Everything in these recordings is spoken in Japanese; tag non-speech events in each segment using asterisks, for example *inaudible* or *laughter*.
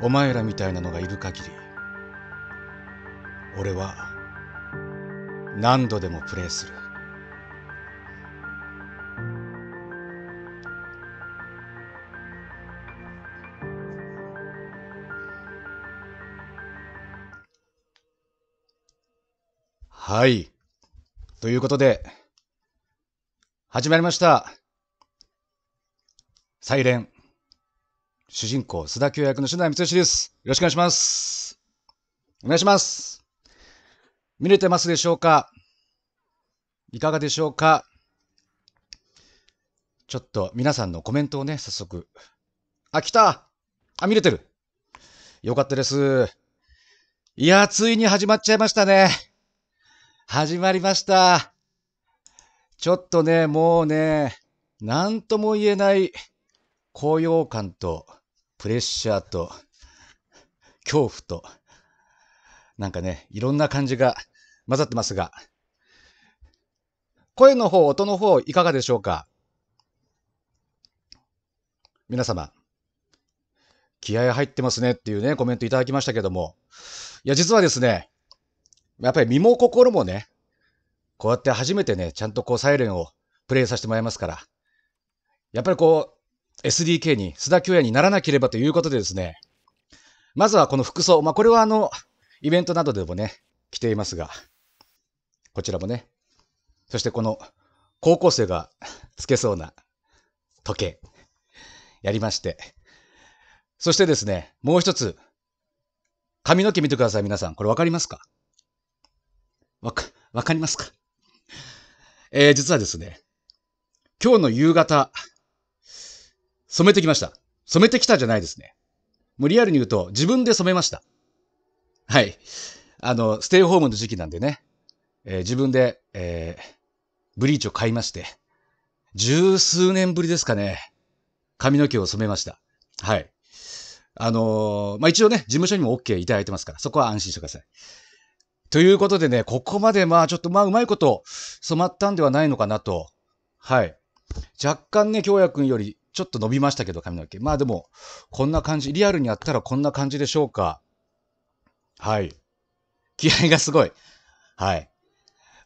お前らみたいなのがいる限り俺は何度でもプレーするはいということで始まりました「サイレン主人公、須田清役の篠田光義です。よろしくお願いします。お願いします。見れてますでしょうかいかがでしょうかちょっと皆さんのコメントをね、早速。あ、来たあ、見れてる。よかったです。いや、ついに始まっちゃいましたね。始まりました。ちょっとね、もうね、なんとも言えない高揚感とプレッシャーと、恐怖と、なんかね、いろんな感じが混ざってますが、声の方、音の方、いかがでしょうか皆様、気合入ってますねっていうね、コメントいただきましたけども、いや、実はですね、やっぱり身も心もね、こうやって初めてね、ちゃんとこうサイレンをプレイさせてもらいますから、やっぱりこう、SDK に、須田京也にならなければということでですね、まずはこの服装。まあ、これはあの、イベントなどでもね、着ていますが、こちらもね、そしてこの、高校生がつけそうな時計、やりまして、そしてですね、もう一つ、髪の毛見てください、皆さん。これわかりますかわか、わかりますかえー、実はですね、今日の夕方、染めてきました。染めてきたじゃないですね。もうリアルに言うと、自分で染めました。はい。あの、ステイホームの時期なんでね、えー、自分で、えー、ブリーチを買いまして、十数年ぶりですかね、髪の毛を染めました。はい。あのー、まあ、一応ね、事務所にも OK いただいてますから、そこは安心してください。ということでね、ここまでまあちょっとまあうまいこと染まったんではないのかなと。はい。若干ね、京也くんよりちょっと伸びましたけど、髪の毛。まあでも、こんな感じ、リアルにあったらこんな感じでしょうか。はい。気合がすごい。はい。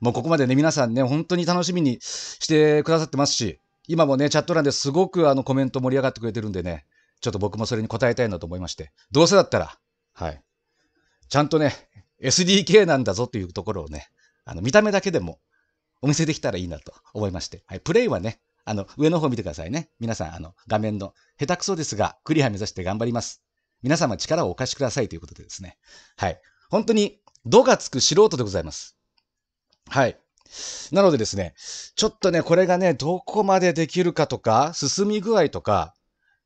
もうここまでね、皆さんね、本当に楽しみにしてくださってますし、今もね、チャット欄ですごくあのコメント盛り上がってくれてるんでね、ちょっと僕もそれに応えたいなと思いまして、どうせだったら、はい。ちゃんとね、SDK なんだぞというところをね、あの見た目だけでもお見せできたらいいなと思いまして、はい、プレイはね、あの、上の方見てくださいね。皆さん、あの、画面の、下手くそですが、クリア目指して頑張ります。皆様力をお貸しくださいということでですね。はい。本当に、度がつく素人でございます。はい。なのでですね、ちょっとね、これがね、どこまでできるかとか、進み具合とか、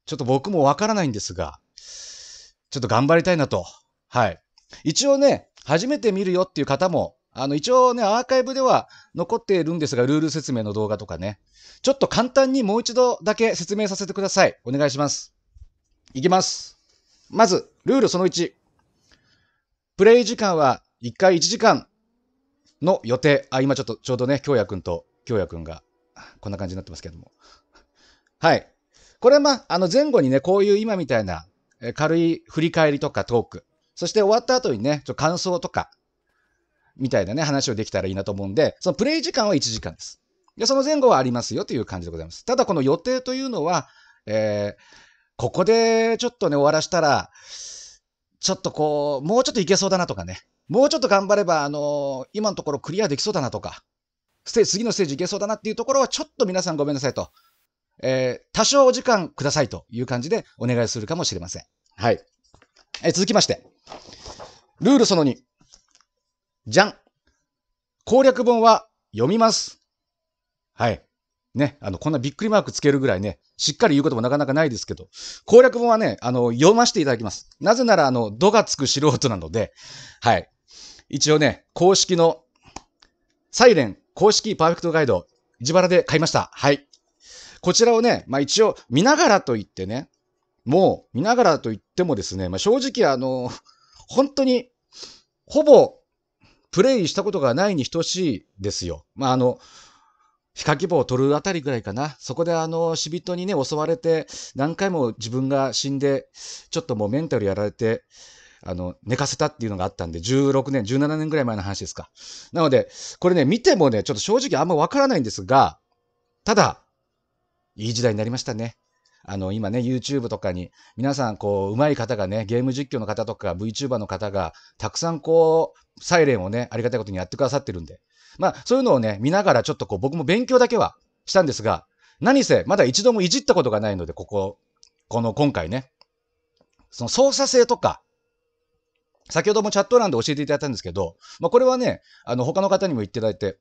ちょっと僕もわからないんですが、ちょっと頑張りたいなと。はい。一応ね、初めて見るよっていう方もあの、一応ね、アーカイブでは残っているんですが、ルール説明の動画とかね。ちょっと簡単にもう一度だけ説明させてください。お願いします。いきます。まず、ルールその1。プレイ時間は1回1時間の予定。あ、今ちょっとちょうどね、京也くんと京也くんがこんな感じになってますけども。はい。これはまあ、あの前後にね、こういう今みたいな軽い振り返りとかトーク。そして終わった後にね、ちょ感想とか、みたいなね、話をできたらいいなと思うんで、そのプレイ時間は1時間です。で、その前後はありますよという感じでございます。ただこの予定というのは、えー、ここでちょっとね、終わらしたら、ちょっとこう、もうちょっといけそうだなとかね、もうちょっと頑張れば、あのー、今のところクリアできそうだなとか、ステージ、次のステージいけそうだなっていうところは、ちょっと皆さんごめんなさいと、えー、多少お時間くださいという感じでお願いするかもしれません。はい。えー、続きまして、ルールその2。じゃん攻略本は読みますはい。ね、あの、こんなびっくりマークつけるぐらいね、しっかり言うこともなかなかないですけど、攻略本はね、あの、読ませていただきます。なぜなら、あの、度がつく素人なので、はい。一応ね、公式の、サイレン公式パーフェクトガイド、自腹で買いました。はい。こちらをね、まあ一応、見ながらと言ってね、もう、見ながらと言ってもですね、まあ正直、あの、本当に、ほぼ、プレイしたことがないに等しいですよ。まあ、あの、ヒカキ棒を取るあたりぐらいかな。そこであの、死人にね、襲われて、何回も自分が死んで、ちょっともうメンタルやられて、あの、寝かせたっていうのがあったんで、16年、17年ぐらい前の話ですか。なので、これね、見てもね、ちょっと正直あんまわからないんですが、ただ、いい時代になりましたね。あの、今ね、YouTube とかに、皆さん、こう、上手い方がね、ゲーム実況の方とか、VTuber の方が、たくさんこう、サイレンをね、ありがたいことにやってくださってるんで。まあ、そういうのをね、見ながらちょっとこう、僕も勉強だけはしたんですが、何せ、まだ一度もいじったことがないので、ここ、この今回ね、その操作性とか、先ほどもチャット欄で教えていただいたんですけど、まあ、これはね、あの、他の方にも言っていただいて、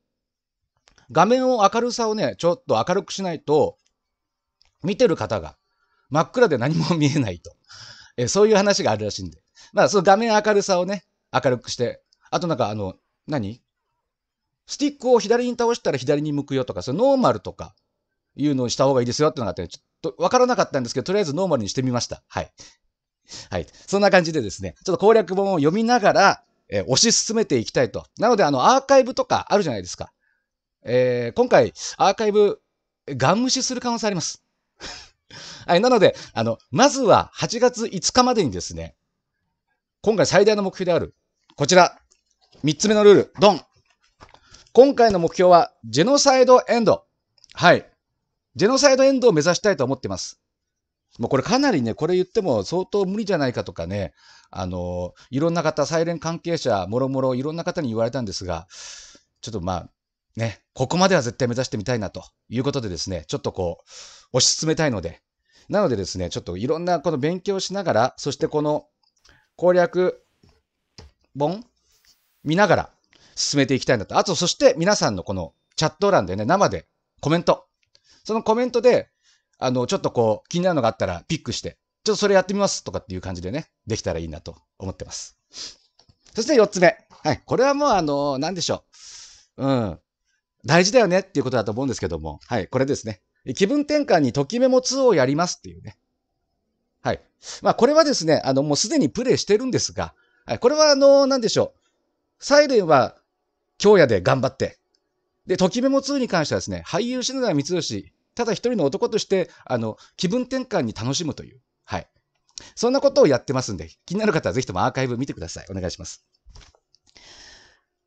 画面を明るさをね、ちょっと明るくしないと、見てる方が真っ暗で何も見えないと。えそういう話があるらしいんで。まあ、その画面明るさをね、明るくしてあとなんかあの、何スティックを左に倒したら左に向くよとか、そのノーマルとかいうのをした方がいいですよってのがあって、ちょっとわからなかったんですけど、とりあえずノーマルにしてみました。はい。はい。そんな感じでですね、ちょっと攻略本を読みながら、えー、推し進めていきたいと。なので、あの、アーカイブとかあるじゃないですか。えー、今回、アーカイブ、ガン無視する可能性あります。*laughs* はい。なので、あの、まずは8月5日までにですね、今回最大の目標である、こちら、3つ目のルール、ドン。今回の目標は、ジェノサイドエンド。はい。ジェノサイドエンドを目指したいと思ってます。もうこれかなりね、これ言っても相当無理じゃないかとかね、あの、いろんな方、サイレン関係者、もろもろいろんな方に言われたんですが、ちょっとまあ、ね、ここまでは絶対目指してみたいなということでですね、ちょっとこう、推し進めたいので、なのでですね、ちょっといろんなこの勉強しながら、そしてこの攻略本見ながら進めていきたいんだと。あと、そして皆さんのこのチャット欄でね、生でコメント。そのコメントで、あの、ちょっとこう、気になるのがあったらピックして、ちょっとそれやってみますとかっていう感じでね、できたらいいなと思ってます。そして4つ目。はい。これはもうあの、なんでしょう。うん。大事だよねっていうことだと思うんですけども。はい。これですね。気分転換にときメモ2をやりますっていうね。はい。まあ、これはですね、あの、もうすでにプレイしてるんですが、はい。これはあの、なんでしょう。サイレンは、京夜で頑張って。で、ときメモ2に関してはですね、俳優篠田光義、ただ一人の男として、あの、気分転換に楽しむという。はい。そんなことをやってますんで、気になる方はぜひともアーカイブ見てください。お願いします。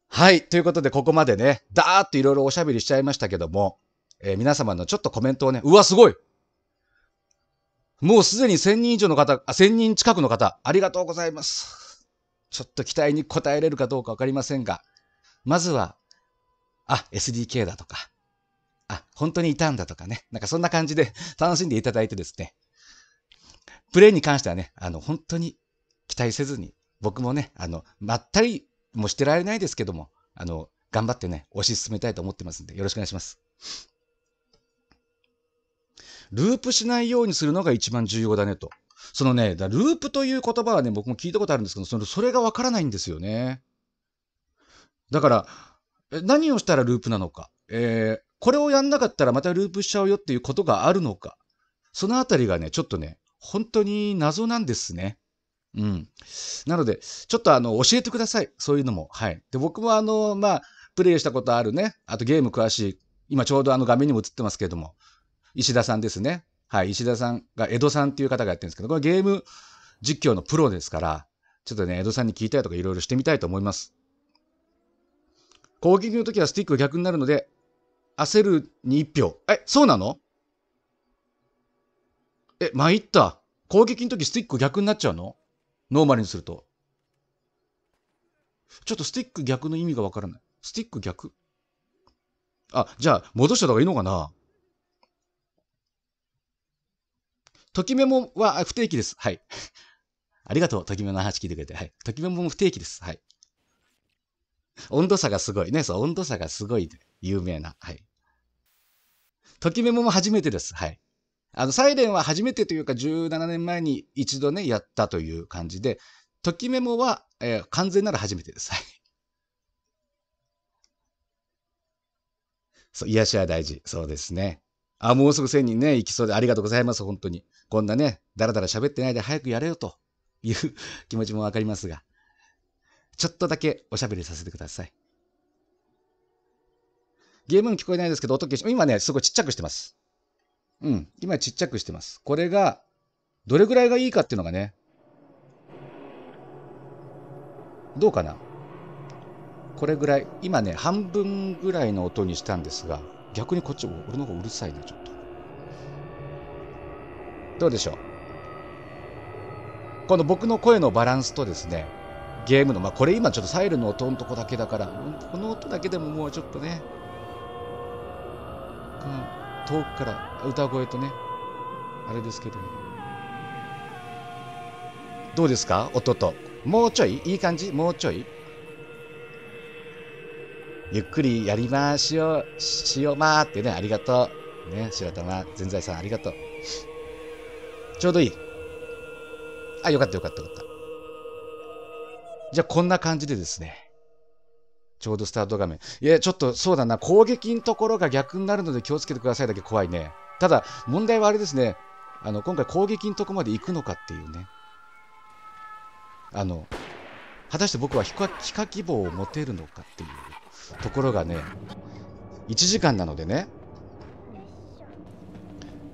はい。ということで、ここまでね、だーっといろいろおしゃべりしちゃいましたけども、えー、皆様のちょっとコメントをね、うわ、すごいもうすでに1000人以上の方、あ、1000人近くの方、ありがとうございます。ちょっと期待に応えれるかどうかわかりませんが、まずは、あ、SDK だとか、あ、本当にいたんだとかね、なんかそんな感じで *laughs* 楽しんでいただいてですね、プレイに関してはね、あの、本当に期待せずに、僕もね、あの、まったりもしてられないですけども、あの、頑張ってね、推し進めたいと思ってますんで、よろしくお願いします。ループしないようにするのが一番重要だねと。そのね、だループという言葉はね、僕も聞いたことあるんですけど、そのそれがわからないんですよね。だから、何をしたらループなのか、えー、これをやんなかったらまたループしちゃうよっていうことがあるのか、そのあたりがね、ちょっとね、本当に謎なんですね。うん。なので、ちょっとあの、教えてください。そういうのも。はい。で、僕もあの、まあ、プレイしたことあるね、あとゲーム詳しい、今ちょうどあの画面にも映ってますけれども、石田さんですね。はい、石田さんが、江戸さんっていう方がやってるんですけど、これゲーム実況のプロですから、ちょっとね、江戸さんに聞いたりとかいろいろしてみたいと思います。攻撃の時はスティックが逆になるので、焦るに1票。え、そうなのえ、参、った。攻撃の時スティック逆になっちゃうのノーマルにすると。ちょっとスティック逆の意味がわからない。スティック逆あ、じゃあ戻した方がいいのかなときメモは不定期です。はい。*laughs* ありがとう、ときメモの話聞いてくれて。はい。ときメモも不定期です。はい。温度差がすごい。ね、そう、温度差がすごい、有名な。はい。ときメモも初めてです。はい。あの、サイレンは初めてというか、17年前に一度ね、やったという感じで、ときメモは、えー、完全なら初めてです。はい。そう、癒しは大事。そうですね。あ、もうすぐ1000人ね、行きそうでありがとうございます、本当に。こんなね、だらだら喋ってないで早くやれよという *laughs* 気持ちもわかりますが、ちょっとだけおしゃべりさせてください。ゲーム聞こえないですけど、音消し、今ね、すごいちっちゃくしてます。うん、今ちっちゃくしてます。これが、どれぐらいがいいかっていうのがね、どうかなこれぐらい、今ね、半分ぐらいの音にしたんですが、逆にこっち俺の方うるさいなちょっとどうでしょうこの僕の声のバランスとですねゲームのまあこれ今ちょっとサイルの音のとこだけだからこの音だけでももうちょっとね遠くから歌声とねあれですけどどうですか音ともうちょいいい感じもうちょいゆっくりやりましよう、しようまーってね、ありがとう。ね、白玉、全財さんありがとう。ちょうどいい。あ、よかったよかったよかった。じゃあこんな感じでですね。ちょうどスタート画面。いや、ちょっとそうだな。攻撃のところが逆になるので気をつけてくださいだけ怖いね。ただ、問題はあれですね。あの、今回攻撃のとこまで行くのかっていうね。あの、果たして僕は非カ希望を持てるのかっていうところがね、1時間なのでね、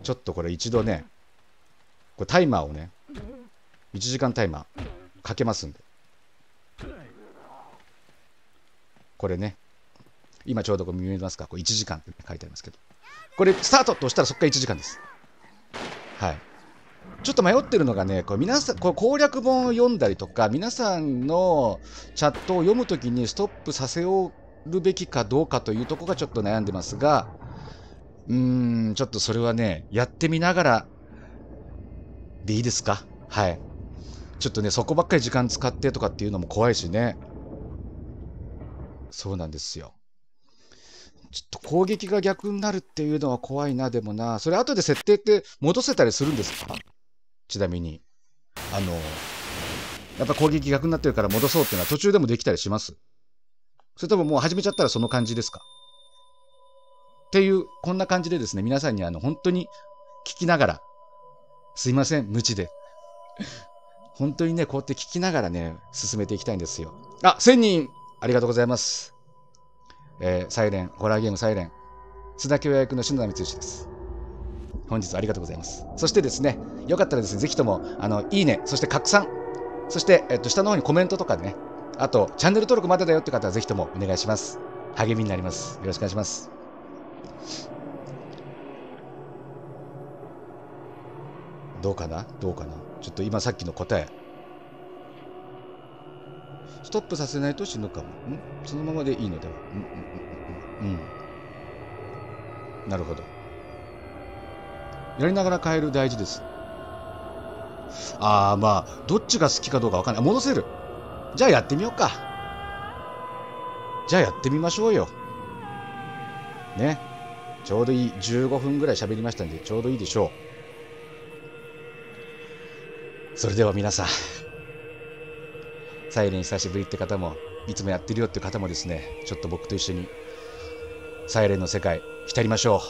ちょっとこれ一度ね、これタイマーをね、1時間タイマーかけますんで。これね、今ちょうどこう見えますかこう1時間って書いてありますけど。これスタートと押したらそこから1時間です。はい。ちょっと迷ってるのがね、これ皆さん、これ攻略本を読んだりとか、皆さんのチャットを読むときにストップさせようるべきかどうかというとこがちょっと悩んでますが、うーん、ちょっとそれはね、やってみながらでいいですかはい。ちょっとね、そこばっかり時間使ってとかっていうのも怖いしね。そうなんですよ。ちょっと攻撃が逆になるっていうのは怖いな、でもな。それ後で設定って戻せたりするんですかちなみに。あの、やっぱ攻撃逆になってるから戻そうっていうのは途中でもできたりしますそれとももう始めちゃったらその感じですかっていう、こんな感じでですね、皆さんにあの、本当に聞きながら、すいません、無知で。本当にね、こうやって聞きながらね、進めていきたいんですよ。あ、1000人ありがとうございます。えー、サイレン、ホラーゲームサイレン、須田京役の篠田光之です。本日はありがとうございます。そしてですね、よかったらですね、ぜひとも、あの、いいね、そして拡散、そして、えっと、下の方にコメントとかね、あと、チャンネル登録まだだよって方はぜひともお願いします。励みになります。よろしくお願いします。どうかなどうかなちょっと今さっきの答え。ストップさせないと死ぬかも。んそのままでいいのではうん、なるほど。やりながら変える大事です。ああ、まあ、どっちが好きかどうかわかんない。戻せる。じゃあやってみようか。じゃあやってみましょうよ。ね。ちょうどいい。15分ぐらい喋りましたんで、ちょうどいいでしょう。それでは皆さん、サイレン久しぶりって方も、いつもやってるよって方もですね、ちょっと僕と一緒に、サイレンの世界、浸りましょ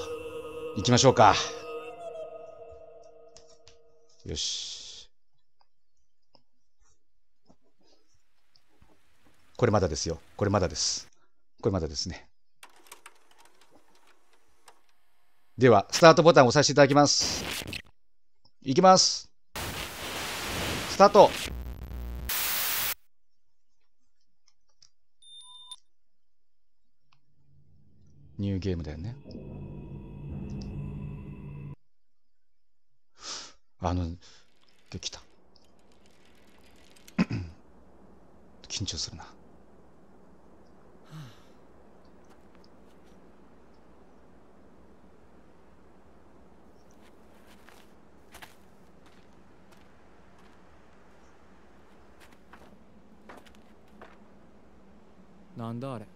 う。行きましょうか。よし。これまだですよ。これまだです。これまだですね。では、スタートボタンを押させていただきます。いきます。スタート。ニューゲームだよね。あの、できた。*coughs* 緊張するな。なんだあれ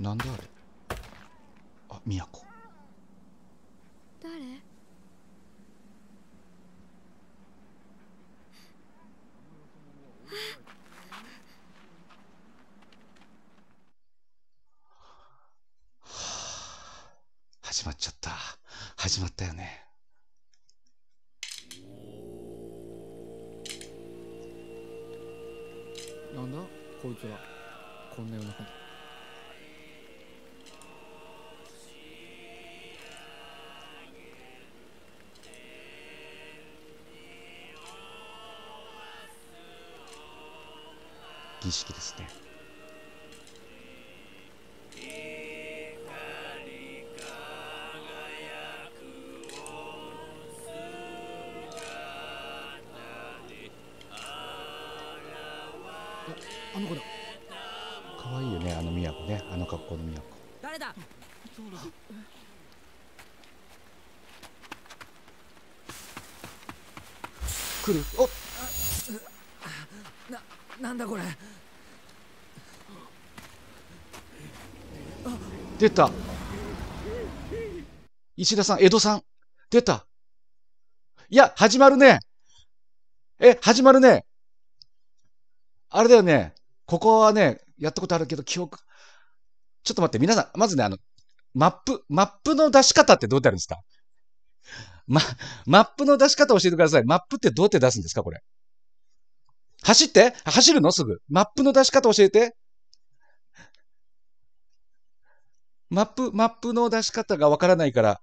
なんだあれあ都出た。石田さん、江戸さん。出た。いや、始まるね。え、始まるね。あれだよね。ここはね、やったことあるけど、記憶。ちょっと待って、皆さん、まずね、あの、マップ、マップの出し方ってどうやってあるんですかま、マップの出し方教えてください。マップってどうやって出すんですかこれ。走って走るのすぐ。マップの出し方教えて。マップ、マップの出し方がわからないから、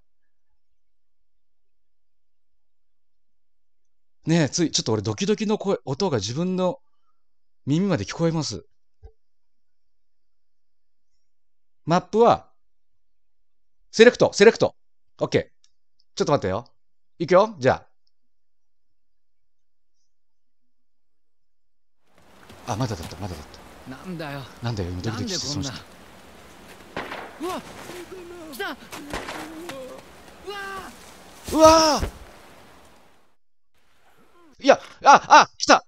ねえ、つい、ちょっと俺ドキドキの声、音が自分の耳まで聞こえます。マップは、セレクト、セレクト。OK。ちょっと待ってよ。いくよ、じゃあ。あ、まだだった、まだだった。なんだよ。なんだよ、今ドキドキしてまった。うわうわいやああ来た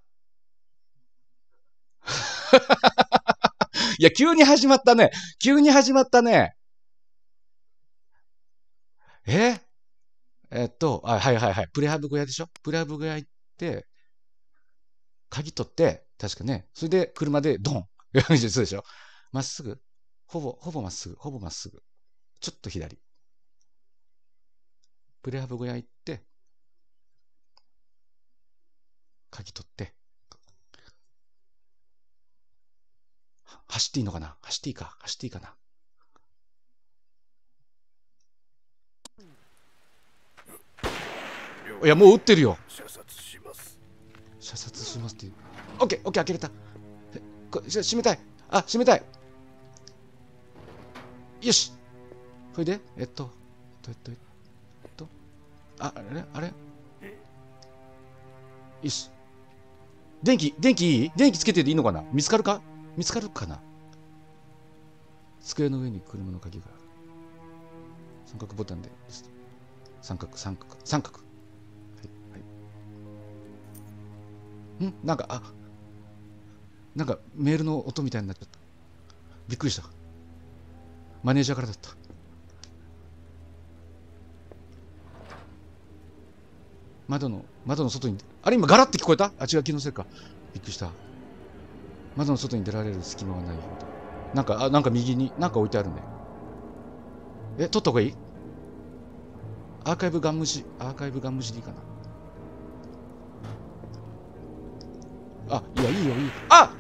*laughs* いや、急に始まったね。急に始まったね。ええっと、あ、はいはいはい。プレハブ小屋でしょプレハブ小屋行って、鍵取って、確かね。それで、車でドン。*laughs* そうでしょまっすぐほぼ、ほぼまっすぐ、ほぼまっすぐ。ちょっと左。プレハブ小屋行って、鍵取って、走っていいのかな走っていいか走っていいかないや、もう撃ってるよ。射殺します。射殺しますって。オッケー、オッケー、開けれた。こ閉めたい。あ、閉めたい。よしほいで、えっと、えっと、えっと、あ、あれあれよし。電気、電気いい電気つけてていいのかな見つかるか見つかるかな机の上に車の鍵がある。三角ボタンで、三角、三角、三角。はい、はい。んなんか、あ、なんかメールの音みたいになっちゃった。びっくりした。マネージャーからだった窓の窓の外にあれ今ガラって聞こえたあ違う気のせいかびっくりした窓の外に出られる隙間はないよなんかあなんか右になんか置いてあるねえ取った方がいいアーカイブガンシ、アーカイブガンシでいいかなあいやいいよいいよ。あ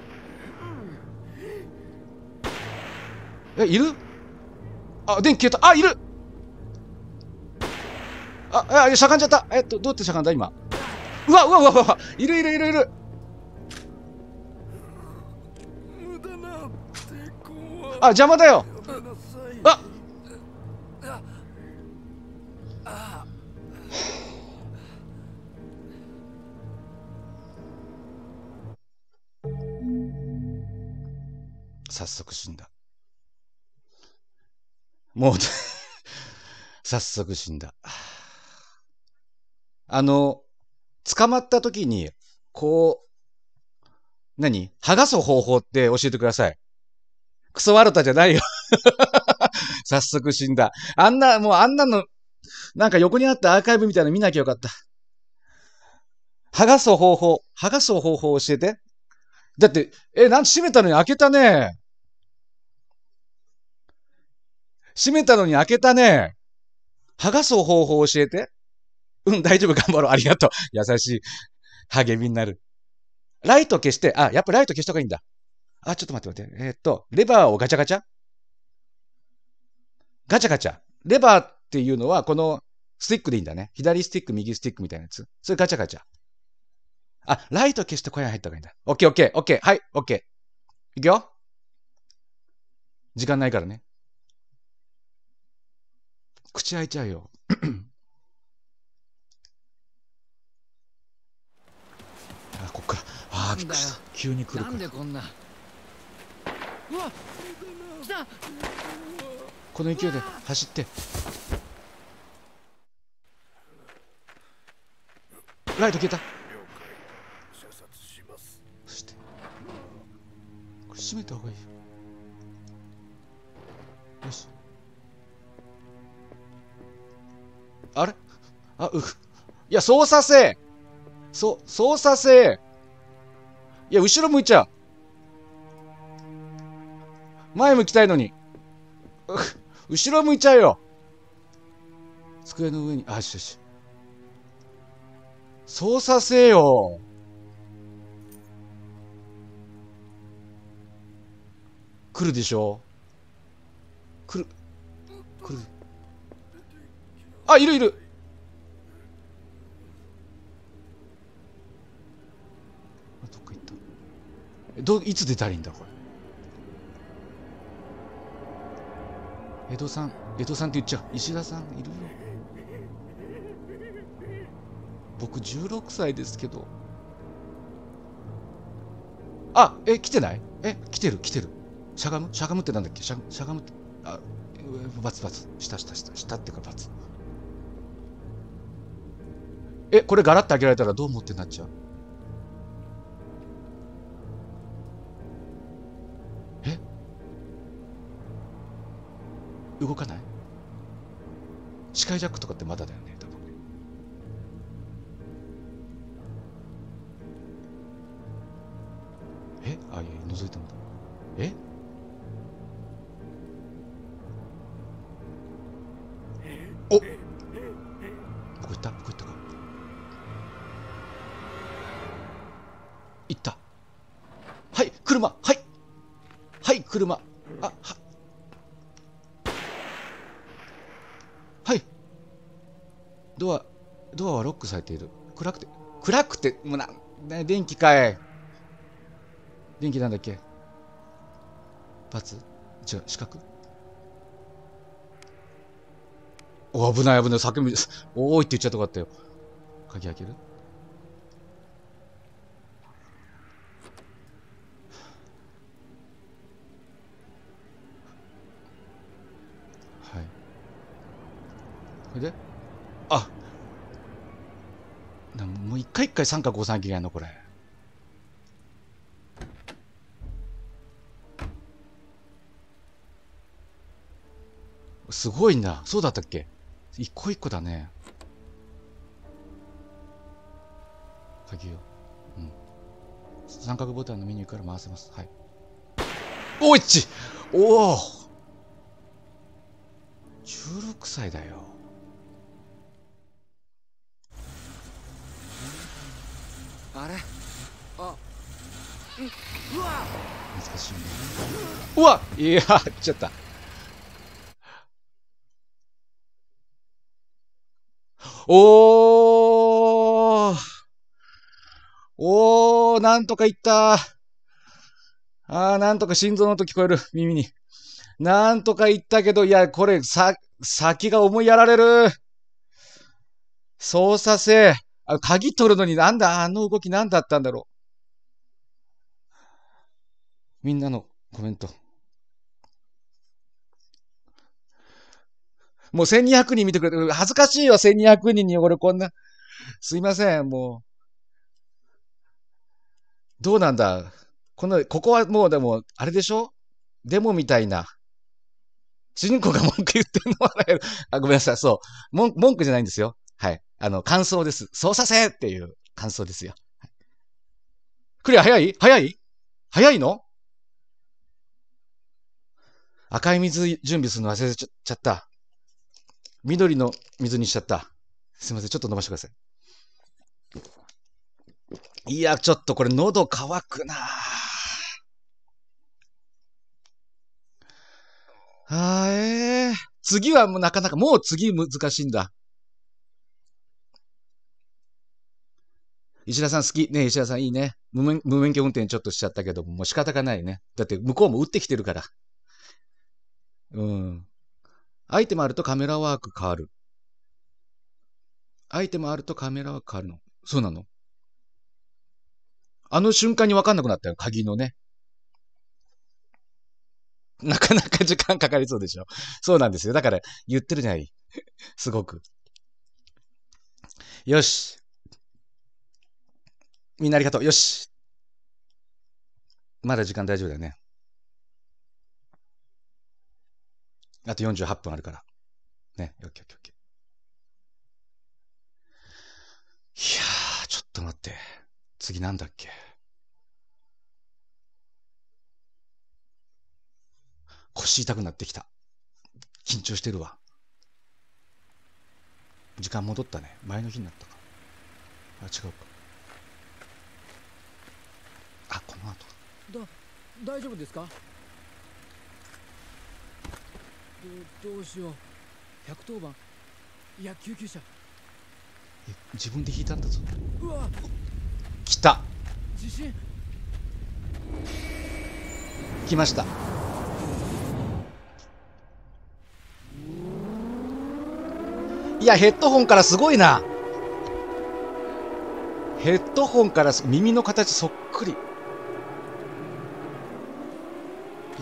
えいるあ、電気消えた。あ、いるあ、あ、しゃがんじゃった。えっと、どうやってしゃがんだ今。うわ、うわ、うわ、うわ、いるいるいるいる。あ、邪魔だよ。あ早速死んだ。もう *laughs* 早速死んだ。あの、捕まった時に、こう、何剥がす方法って教えてください。クソワルタじゃないよ *laughs* 早速死んだ。あんな、もうあんなの、なんか横にあったアーカイブみたいなの見なきゃよかった。剥がす方法。剥がす方法教えて。だって、え、なん閉めたのに開けたね。閉めたのに開けたね。剥がす方法教えて。うん、大丈夫、頑張ろう。ありがとう。優しい。励みになる。ライト消して、あ、やっぱライト消した方がいいんだ。あ、ちょっと待って待って。えー、っと、レバーをガチャガチャガチャガチャ。レバーっていうのは、このスティックでいいんだね。左スティック、右スティックみたいなやつ。それガチャガチャ。あ、ライト消して小屋入った方がいいんだ。オッケーオッケーオッケー。はい、オッケー。いくよ。時間ないからね。口開いちゃうよ。*coughs* あ、こっから。ああ、びっくりした。急に来るから。なんでこんな。うわ来たこの勢いで走って。ライト消えた。そして。これ閉めた方がいいよし。あれあ、う、いや、操作性そ、操作性いや、後ろ向いちゃう。前向きたいのに。*laughs* 後ろ向いちゃうよ。机の上に、あ、よしよし。操作せよ。来るでしょ来る。来る。あいるいるどっか行ったどいつ出たらいいんだこれ江戸さん江戸さんって言っちゃう石田さんいるよ僕16歳ですけどあえ来てないえ来てる来てるしゃがむしゃがむってなんだっけしゃしゃがむってあバツバツしたしたしたっていうかバツえ、これガラッと開けられたらどう思ってなっちゃうえ動かない視界ジャックとかってまだだよね、多分ね。えあ、いや、覗いてもええく咲ている。暗くて、暗くて、もうなね、電気かえ。電気なんだっけバツ違う、四角お、危ない危ない。叫び、*laughs* おーいって言っちゃったかったよ。鍵開けるはい。これであもう一回一回三角五三切りやんのこれすごいんだそうだったっけ一個一個だね鍵を、うん、三角ボタンのメニューから回せますはいおいちおお16歳だよ懐かしい、うわいやー、ちゃった。おーおーなんとかいったーあなんとか心臓の音聞こえる、耳に。なんとか言ったけど、いや、これ、さ、先が思いやられる。操作性。あ鍵取るのになんだ、あの動きなんだったんだろう。みんなのコメント。もう1200人見てくれて、恥ずかしいよ、1200人に俺こんな。すいません、もう。どうなんだこの、ここはもうでも、あれでしょデモみたいな。主人公が文句言ってんのはないあ、ごめんなさい、そう。文文句じゃないんですよ。はい。あの、感想です。操作せっていう感想ですよ。クリア早い早い早いの赤い水準備するの忘れちゃった。緑の水にしちゃった。すいません、ちょっと飲ましてください。いや、ちょっとこれ喉乾くなあええー、次はもうなかなか、もう次難しいんだ。石田さん好き。ね石田さんいいね無。無免許運転ちょっとしちゃったけども、もう仕方がないね。だって向こうも打ってきてるから。うん。アイテムあるとカメラワーク変わる。アイテムあるとカメラワーク変わるの。そうなのあの瞬間にわかんなくなったよ、鍵のね。*laughs* なかなか時間かかりそうでしょ。そうなんですよ。だから言ってるじゃない。*laughs* すごく。よし。みんなありがとう。よし。まだ時間大丈夫だよね。あと48分あるから。ね。オッケーオッケーオッケー。いやー、ちょっと待って。次なんだっけ。腰痛くなってきた。緊張してるわ。時間戻ったね。前の日になったか。あ、違うか。あ、この後だ。大丈夫ですかどどうしよう110番いや救急車自分で引いたんだぞうわ来た地震来ましたいやヘッドホンからすごいなヘッドホンから耳の形そっくりい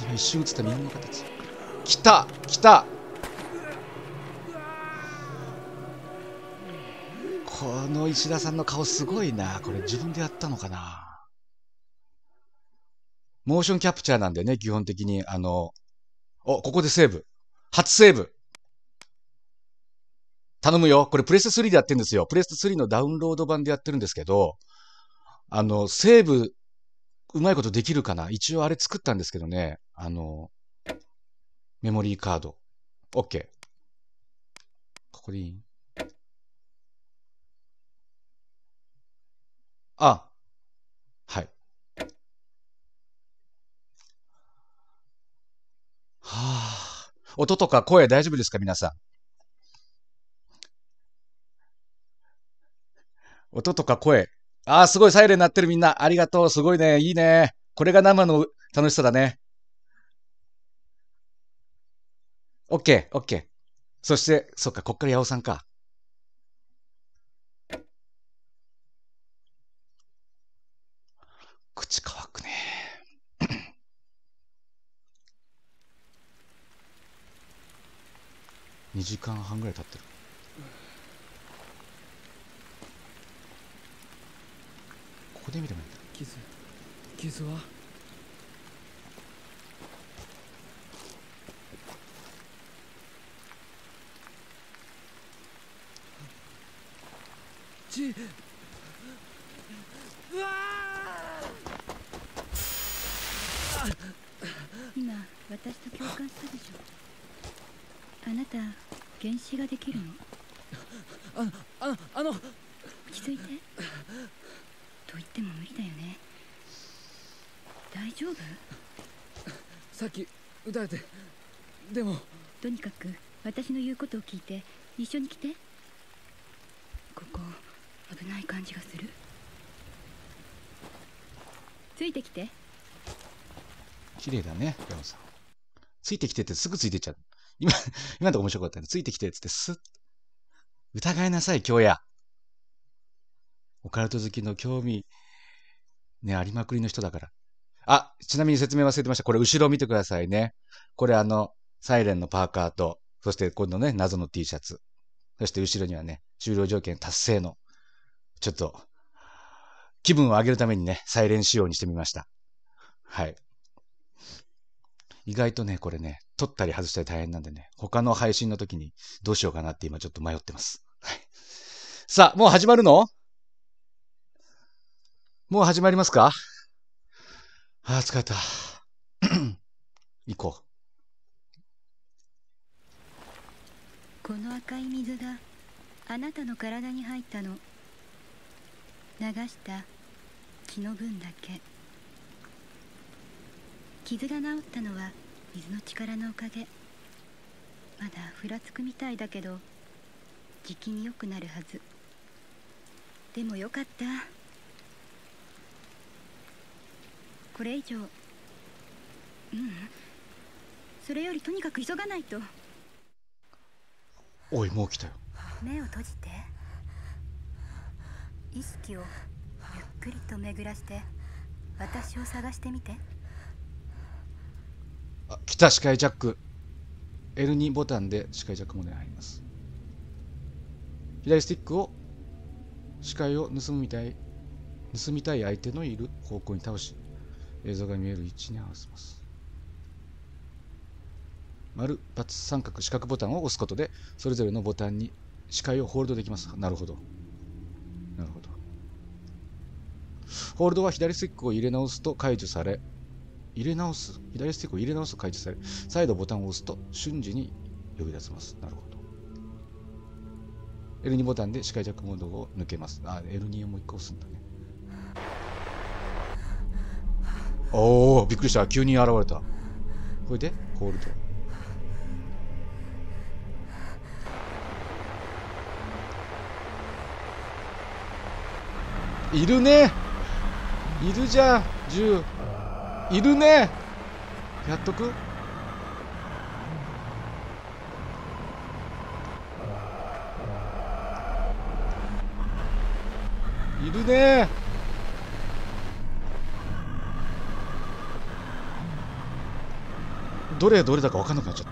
や一瞬映った耳の形来た来たこの石田さんの顔すごいなこれ自分でやったのかなモーションキャプチャーなんだよね基本的にあのおここでセーブ初セーブ頼むよこれプレステ3でやってるんですよプレステ3のダウンロード版でやってるんですけどあのセーブうまいことできるかな一応あれ作ったんですけどねあのメモリーカード。OK。ここでいいあ、はい。はあ。音とか声大丈夫ですか皆さん。音とか声。ああ、すごいサイレン鳴ってるみんな。ありがとう。すごいね。いいね。これが生の楽しさだね。オッケー、オッケー。そして、そっか、こっから八尾さんか。口乾くね。2時間半ぐらい経ってる。ここで見ればいいんだ。傷、傷はちうわ今私と共感したでしょあなた原子ができるのあああの気づいてと言っても無理だよね大丈夫さっき撃たれてでもとにかく私の言うことを聞いて一緒に来てここ危ない感じがするついてきて綺麗だねレオンさんついてきてってすぐついてっちゃう今 *laughs* 今のとこ面白かったねついてきてっつってすっ疑いなさい京也オカルト好きの興味ねありまくりの人だからあちなみに説明忘れてましたこれ後ろ見てくださいねこれあのサイレンのパーカーとそして今度ね謎の T シャツそして後ろにはね終了条件達成のちょっと、気分を上げるためにね、サイレン仕様にしてみました。はい。意外とね、これね、取ったり外したり大変なんでね、他の配信の時にどうしようかなって今ちょっと迷ってます。はい。さあ、もう始まるのもう始まりますかああ、疲れた。*clears throat* 行こう。この赤い水があなたの体に入ったの。流した血の分だけ傷が治ったのは水の力のおかげまだふらつくみたいだけどじきに良くなるはずでもよかったこれ以上ううんそれよりとにかく急がないとおいもう来たよ目を閉じて意識をゆっくりと巡らして私を探してみてあ来た視界ジャック L2 ボタンで視界ジャックモード入ります左スティックを視界を盗むみたい盗みたい相手のいる方向に倒し映像が見える位置に合わせます丸、×、三角、四角ボタンを押すことでそれぞれのボタンに視界をホールドできますなるほどなるほどホールドは左スティックを入れ直すと解除され、入れ直す左スティックを入れ直すと解除され、再度ボタンを押すと瞬時に呼び出せます。なるほど。L2 ボタンで視界弱モードを抜けます。あ、L2 をもう一回押すんだね。おお、びっくりした。急に現れた。これで、ホールド。いるねいるじゃんいるねやっとくいるねどれがどれだか分かんなくなっちゃっ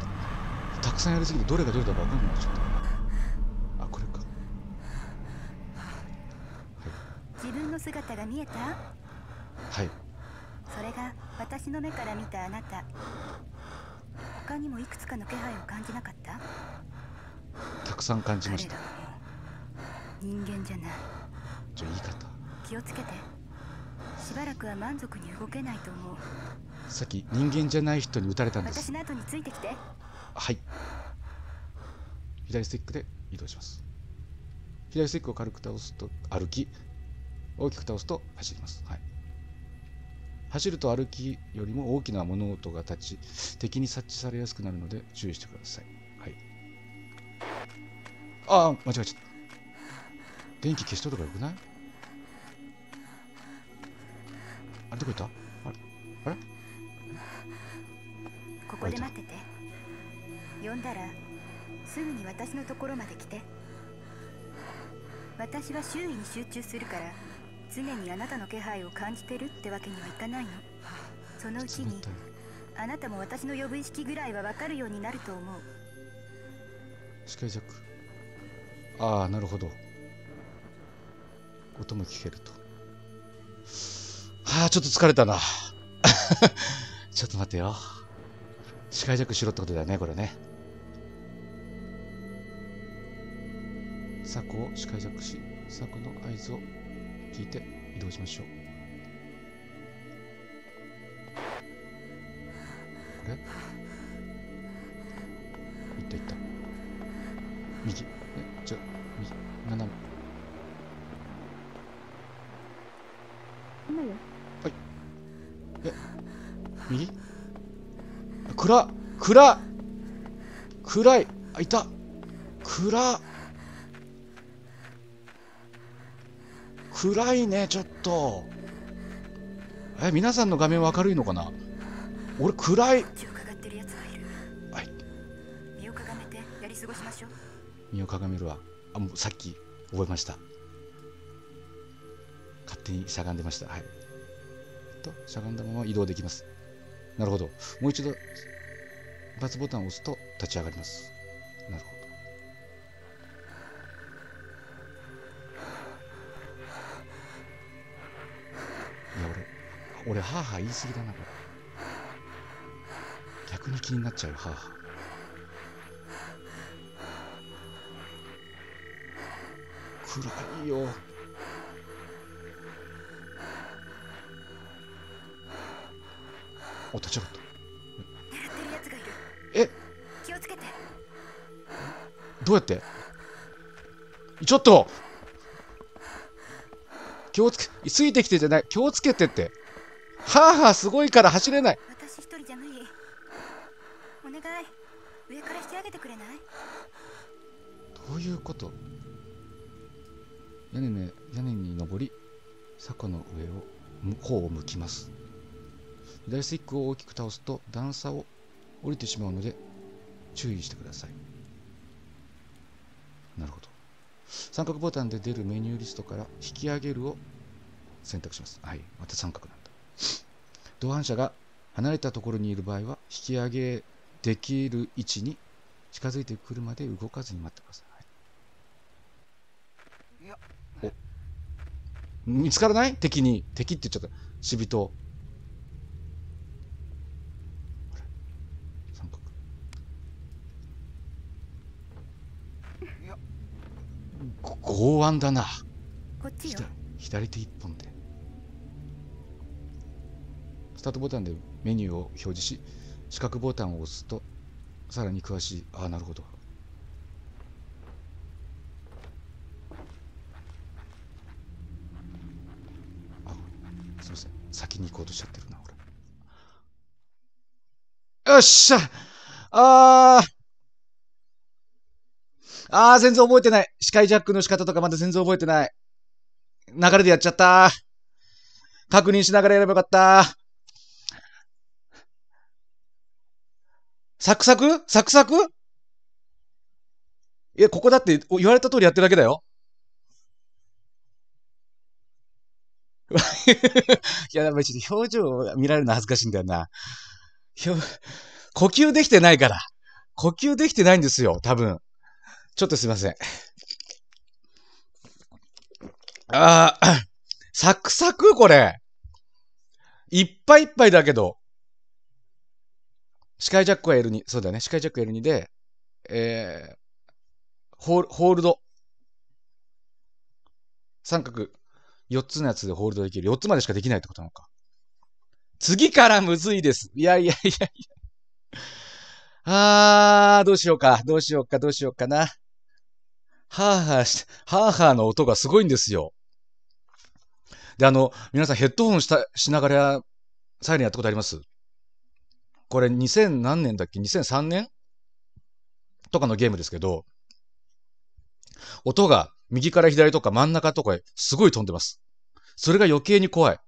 たたくさんやりすぎてどれがどれだか分かんなくなっちゃったあこれか、はい、自分の姿が見えた私の目から見たあなた他にもいくつかの気配を感じなかったたくさん感じました人間じゃないじゃ言い方気をつけてしばらくは満足に動けないと思うさっき人間じゃない人に撃たれたんです私の後についてきてはい左スティックで移動します左スティックを軽く倒すと歩き大きく倒すと走りますはい走ると歩きよりも大きな物音が立ち、敵に察知されやすくなるので注意してください。はい。ああ、間違えちゃった。電気消しとるばよくないあれ、どこ行ったあれあれここで待ってて。呼んだら、すぐに私のところまで来て。私は周囲に集中するから常にあなたの気配を感じてるってわけにはいかないのそのうちにあなたも私の呼ぶ意識ぐらいはわかるようになると思う視界弱ああなるほど音も聞けるとはあちょっと疲れたな *laughs* ちょっと待ってよ視界弱しろってことだよねこれねこを視界弱しこの合図を聞いて移動しましょうあれいったいった右えじゃ右斜め今よはいえ右暗暗暗いあいた暗っ暗いね、ちょっと。え、皆さんの画面は明るいのかな俺、暗い。はい。身をかがめて身をかがめるわ。あ、もうさっき覚えました。勝手にしゃがんでました。はい。と、しゃがんだまま移動できます。なるほど。もう一度、×ボタンを押すと立ち上がります。なるほど。俺ハ言い過ぎだなこれ逆に気になっちゃうよ。暗いよお立ち上がったえ気をつけてどうやってちょっと気をつけついてきてじゃない気をつけてってはあすごいから走れない私一人じゃ無理お願い上から引き上げてくれないどういうこと屋根,、ね、屋根に登り坂の上を向こうを向きます左スティックを大きく倒すと段差を降りてしまうので注意してくださいなるほど三角ボタンで出るメニューリストから引き上げるを選択しますはいまた三角なん同伴者が離れたところにいる場合は引き上げできる位置に近づいてくるまで動かずに待ってください。はい、お見つからない敵に敵って言っちゃった死人と。れ三剛腕だなこっちよ左手一本でスタートボタンでメニューを表示し、四角ボタンを押すと、さらに詳しい、ああ、なるほど。あ、すみません。先に行こうとしちゃってるな、れ。よっしゃあーああ、全然覚えてない。視界ジャックの仕方とかまだ全然覚えてない。流れでやっちゃった。確認しながらやればよかった。サクサクサクサクいや、ここだって言われた通りやってるだけだよ。*laughs* いや、でもちょっと表情を見られるの恥ずかしいんだよな。呼吸できてないから。呼吸できてないんですよ、多分。ちょっとすいません。ああ、*coughs* サクサクこれ。いっぱいいっぱいだけど。スカイジャックは L2。そうだね。スカイジャック L2 で、えー、ホール、ホールド。三角。4つのやつでホールドできる。4つまでしかできないってことなのか。次からむずいです。いやいやいやいや。あー、どうしようか。どうしようか、どうしようかな。はーはーして、はーはーの音がすごいんですよ。で、あの、皆さんヘッドホンした、しながら、サイレンやったことありますこれ2000何年だっけ ?2003 年とかのゲームですけど、音が右から左とか真ん中とかへすごい飛んでます。それが余計に怖い。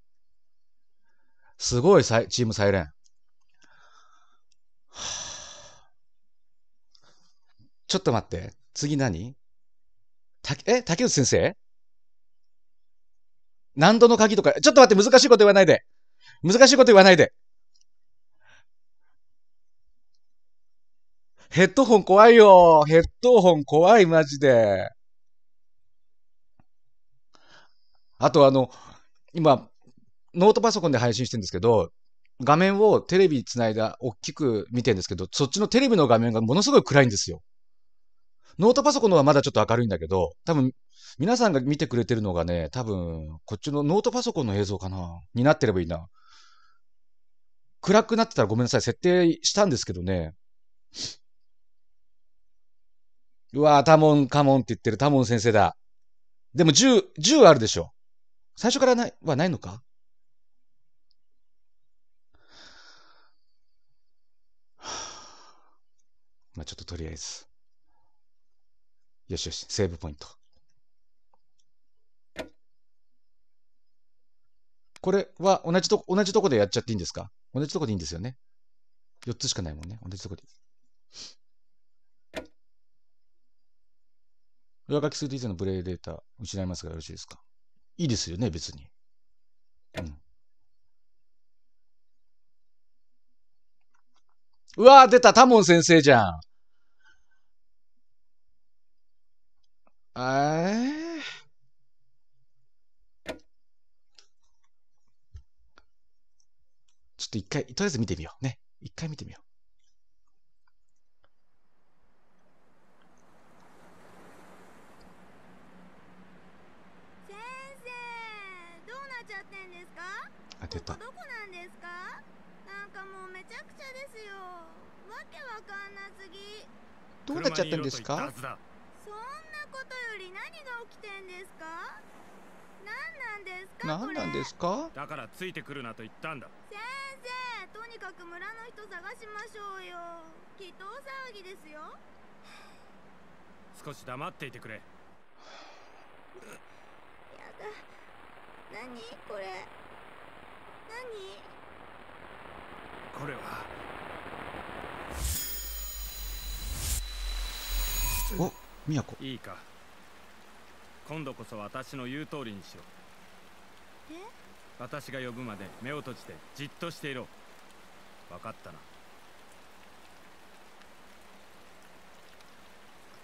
すごいサイチームサイレン。*sighs* ちょっと待って。次何たえ竹内先生難度の鍵とか、ちょっと待って、難しいこと言わないで。難しいこと言わないで。ヘッドホン怖いよ。ヘッドホン怖い、マジで。あとあの、今、ノートパソコンで配信してるんですけど、画面をテレビつないだ大きく見てるんですけど、そっちのテレビの画面がものすごい暗いんですよ。ノートパソコンの方はまだちょっと明るいんだけど、多分、皆さんが見てくれてるのがね、多分、こっちのノートパソコンの映像かなになってればいいな。暗くなってたらごめんなさい。設定したんですけどね。うわぁ、タモン、カモンって言ってるタモン先生だ。でも10、10あるでしょ。最初からない、はないのか *sighs* まあちょっととりあえず。よしよし、セーブポイント。これは同じとこ、同じとこでやっちゃっていいんですか同じとこでいいんですよね。4つしかないもんね。同じとこでいい。上書きすると以前のプレイデータ失いますがよろしいですかいいですよね、別に。うん。うわー、出た、タモン先生じゃん。ええ。ちょっと一回、とりあえず見てみよう。ね。一回見てみよう。てたどこなんですかなんかもうめちゃくちゃですよわけわかんなすぎどうなっちゃったんですかそんなことより何が起きてんですか何なんですか何なんですかだからついてくるなと言ったんだ先生とにかく村の人探しましょうよきっと騒ぎですよ少し黙っていてくれやだ何これ何これはお宮子いいか今度こそ私の言う通りにしようえ私が呼ぶまで目を閉じてじっとしていろ分かったな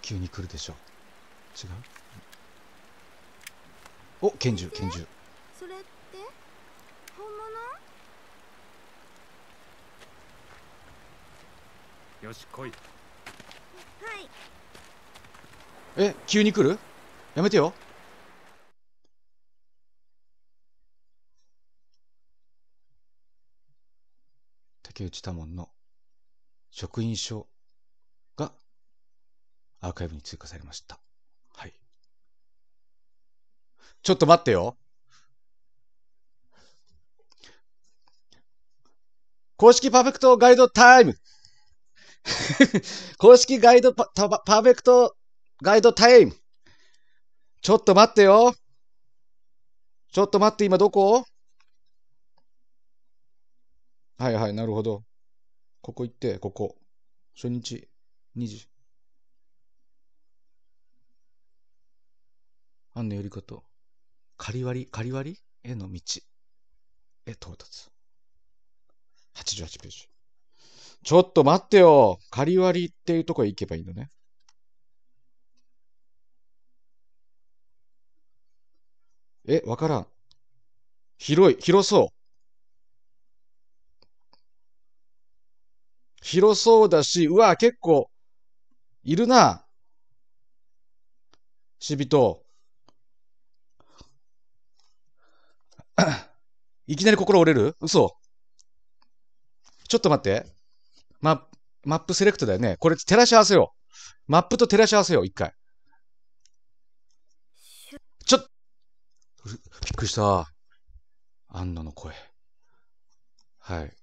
急に来るでしょう違うお拳銃拳銃それってよし来いはいえ急に来るやめてよ竹内多門の職員証がアーカイブに追加されました。はい。ちょっと待ってよ。公式パーフェクトガイドタイム *laughs* 公式ガイドパパーフェクトガイドタイム。ちょっと待ってよ。ちょっと待って、今どこはいはい、なるほど。ここ行って、ここ。初日、2時。あんのよりこと。仮割り仮割りへの道。へ到達。88ページ。ちょっと待ってよ。仮割りっていうとこへ行けばいいのね。え、わからん。広い、広そう。広そうだし、うわ、結構、いるな。死人。*coughs* いきなり心折れる嘘。ちょっと待って。マップ、マップセレクトだよね。これ照らし合わせよう。マップと照らし合わせよう、一回。ちょっ、びっくりした。アンナの声。はい。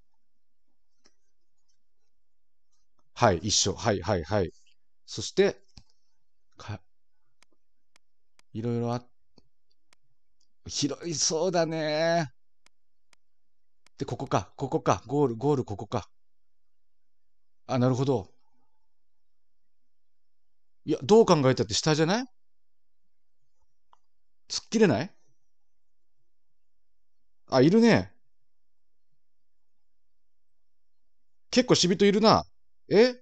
はい、一緒。はい、はい、はい。そして、か、いろいろあ、広いそうだね。で、ここか、ここか、ゴール、ゴール、ここか。あ、なるほど。いや、どう考えたって下じゃない突っ切れないあ、いるね。結構しびといるな。え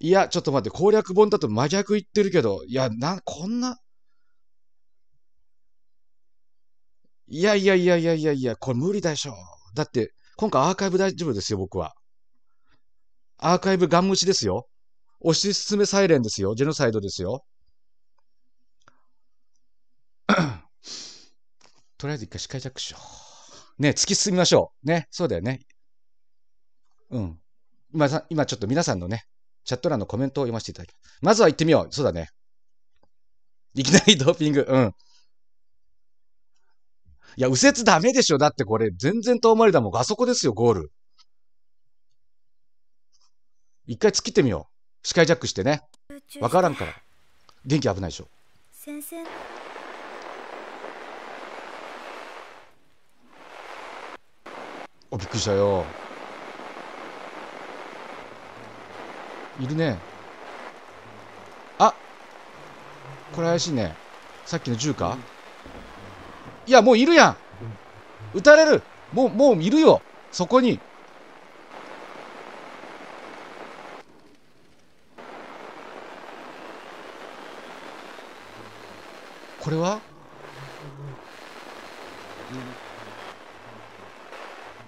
いや、ちょっと待って、攻略本だと真逆言ってるけど、いや、な、こんな、いやいやいやいやいやいや、これ無理でしょ。だって、今回アーカイブ大丈夫ですよ、僕は。アーカイブガン無視ですよ。押し進めサイレンですよ。ジェノサイドですよ。*coughs* とりあえず一回司会よう。ね、突き進みましょう。ね、そうだよね。うん。今、今ちょっと皆さんのね、チャット欄のコメントを読ませていただきます。まずは行ってみよう。そうだね。いきなりドーピング。うん。いや、右折ダメでしょ。だってこれ、全然遠回りだもん。あそこですよ、ゴール。一回突っ切ってみよう。視界ジャックしてね。わからんから。電気危ないでしょ。先生。お、びっくりしたよ。いるね。あこれ怪しいね。さっきの銃か、うんいや、もういるやん。撃たれる。もう、もういるよ。そこに。これは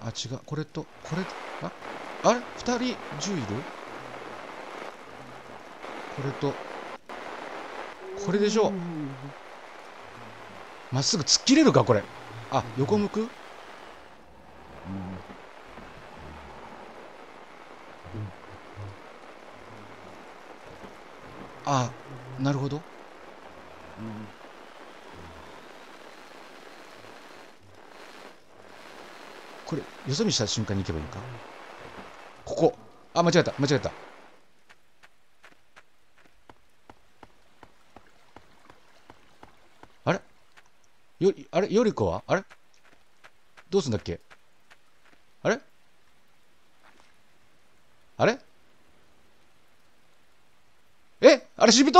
あ、違う。これと、これ、あ、あれ二人、銃いるこれと、これでしょう。まっすぐ突っ切れるかこれあ横向く、うん、あなるほど、うん、これよそ見した瞬間に行けばいいのかここあ間違えた間違えたよ、あれよりこはあれどうすんだっけあれあれえあれ死人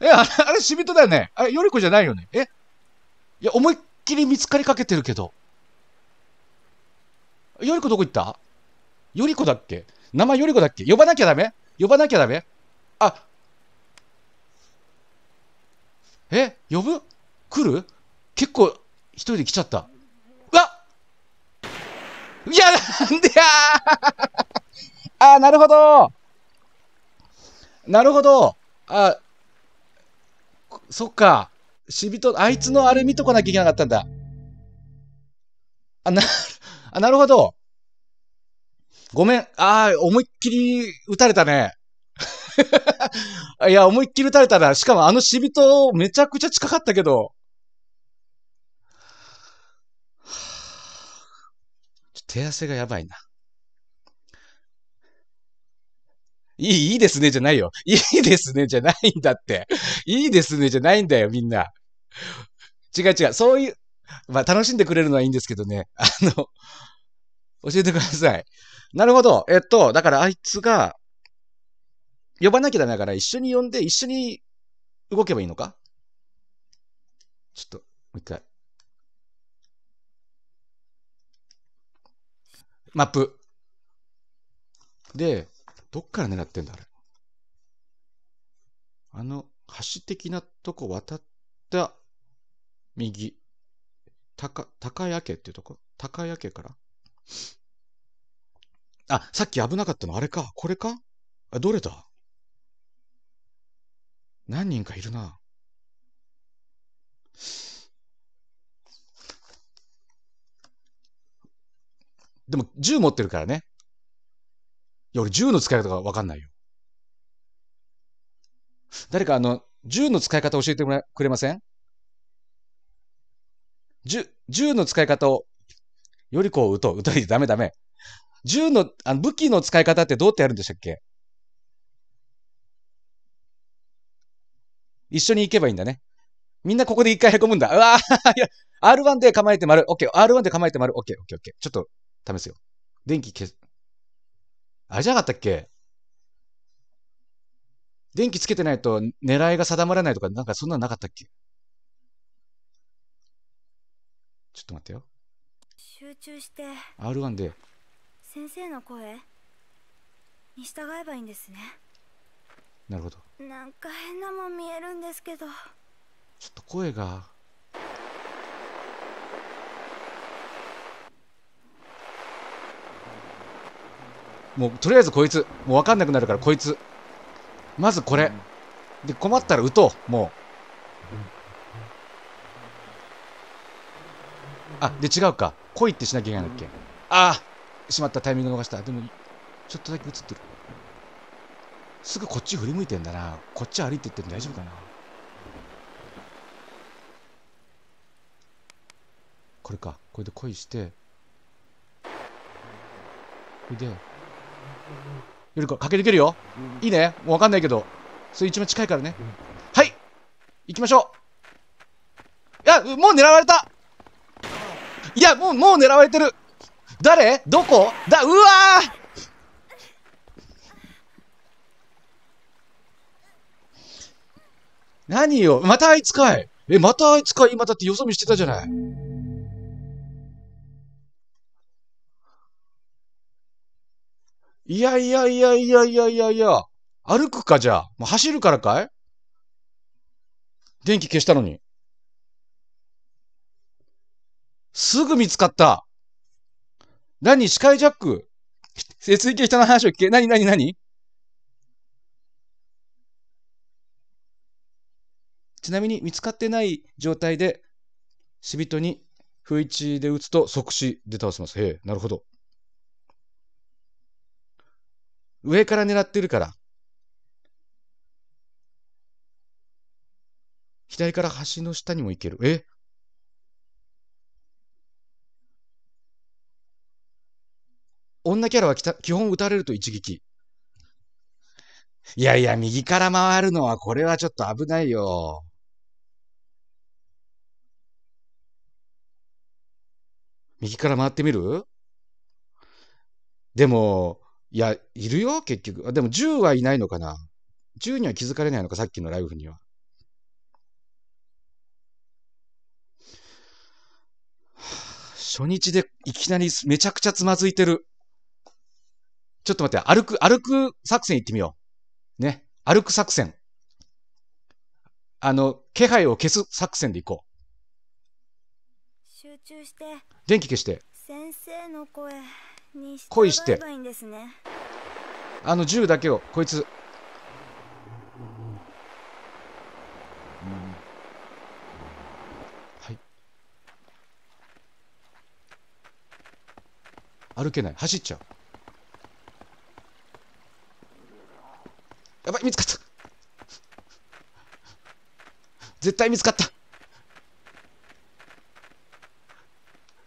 え、あれ、あれ死人だよねあれ、より子じゃないよねえいや、思いっきり見つかりかけてるけど。より子どこ行ったより子だっけ名前より子だっけ呼ばなきゃダメ呼ばなきゃダメあ、え呼ぶ来る結構一人で来ちゃった。うわいや、なんでや *laughs* ああ、なるほどなるほどあ、そっか。しびと、あいつのあれ見とかなきゃいけなかったんだ。あ、な、あ、なるほど。ごめん。ああ、思いっきり撃たれたね。*laughs* いや、思いっきり打たれたら、しかもあの死人めちゃくちゃ近かったけど、手汗がやばいな。いい、いいですね、じゃないよ。いいですね、じゃないんだって。いいですね、じゃないんだよ、みんな。違う違う。そういう、まあ、楽しんでくれるのはいいんですけどね。あの、教えてください。なるほど。えっと、だからあいつが、呼ばなきゃダメだから一緒に呼んで、一緒に動けばいいのかちょっと、もう一回。マップ。で、どっから狙ってんだ、あれ。あの、橋的なとこ渡った右。高、高屋家っていうとこ高屋家からあ、さっき危なかったのあれかこれかあ、どれだ何人かいるな。でも、銃持ってるからね。いや、俺、銃の使い方がわかんないよ。誰か、あの、銃の使い方教えてくれません銃、銃の使い方を、よりこう、撃とう。撃といてダメダメ。銃の、あの武器の使い方ってどうやってやるんでしたっけ一緒に行けばいいんだね。みんなここで一回凹むんだ。うわいや、R1 で構えて丸。OK。R1 で構えて丸。OK。OK。OK。ちょっと、試すよ。電気消す。あれじゃなかったっけ電気つけてないと狙いが定まらないとか、なんかそんなのなかったっけちょっと待ってよ。集中して。R1 で。先生の声に従えばいいんですね。なるほどなんか変なもん見えるんですけどちょっと声がもうとりあえずこいつもう分かんなくなるからこいつまずこれで困ったら打とうもうあで違うかいってしなきゃいけないんだっけああしまったタイミング逃したでもちょっとだけ映ってるすぐこっち振り向いてんだなこっち歩いてっても大丈夫かなこれかこれで恋してこれでよりか駆け抜けるよいいねもう分かんないけどそれ一番近いからねはい行きましょういやもう狙われたいやもうもう狙われてる誰どこだうわ何よまたあいつかいえ、またあいつか今だってよそ見してたじゃない。いやいやいやいやいやいやいや。歩くかじゃあ。もう走るからかい電気消したのに。すぐ見つかった。何視界ジャック。明液汚の話を聞け。何何何ちなみに見つかってない状態で、死人に不意地で打つと即死で倒せます。へえ、なるほど。上から狙ってるから、左から橋の下にも行ける。え女キャラはた基本撃たれると一撃。いやいや、右から回るのはこれはちょっと危ないよ。右から回ってみるでも、いや、いるよ、結局。でも銃はいないのかな。銃には気づかれないのか、さっきのライフには。初日でいきなりめちゃくちゃつまずいてる。ちょっと待って、歩く、歩く作戦行ってみよう。ね。歩く作戦。あの、気配を消す作戦で行こう。中して電気消して先生の声に恋して、ね、あの銃だけをこいつはい歩けない走っちゃうやばい見つかった絶対見つかった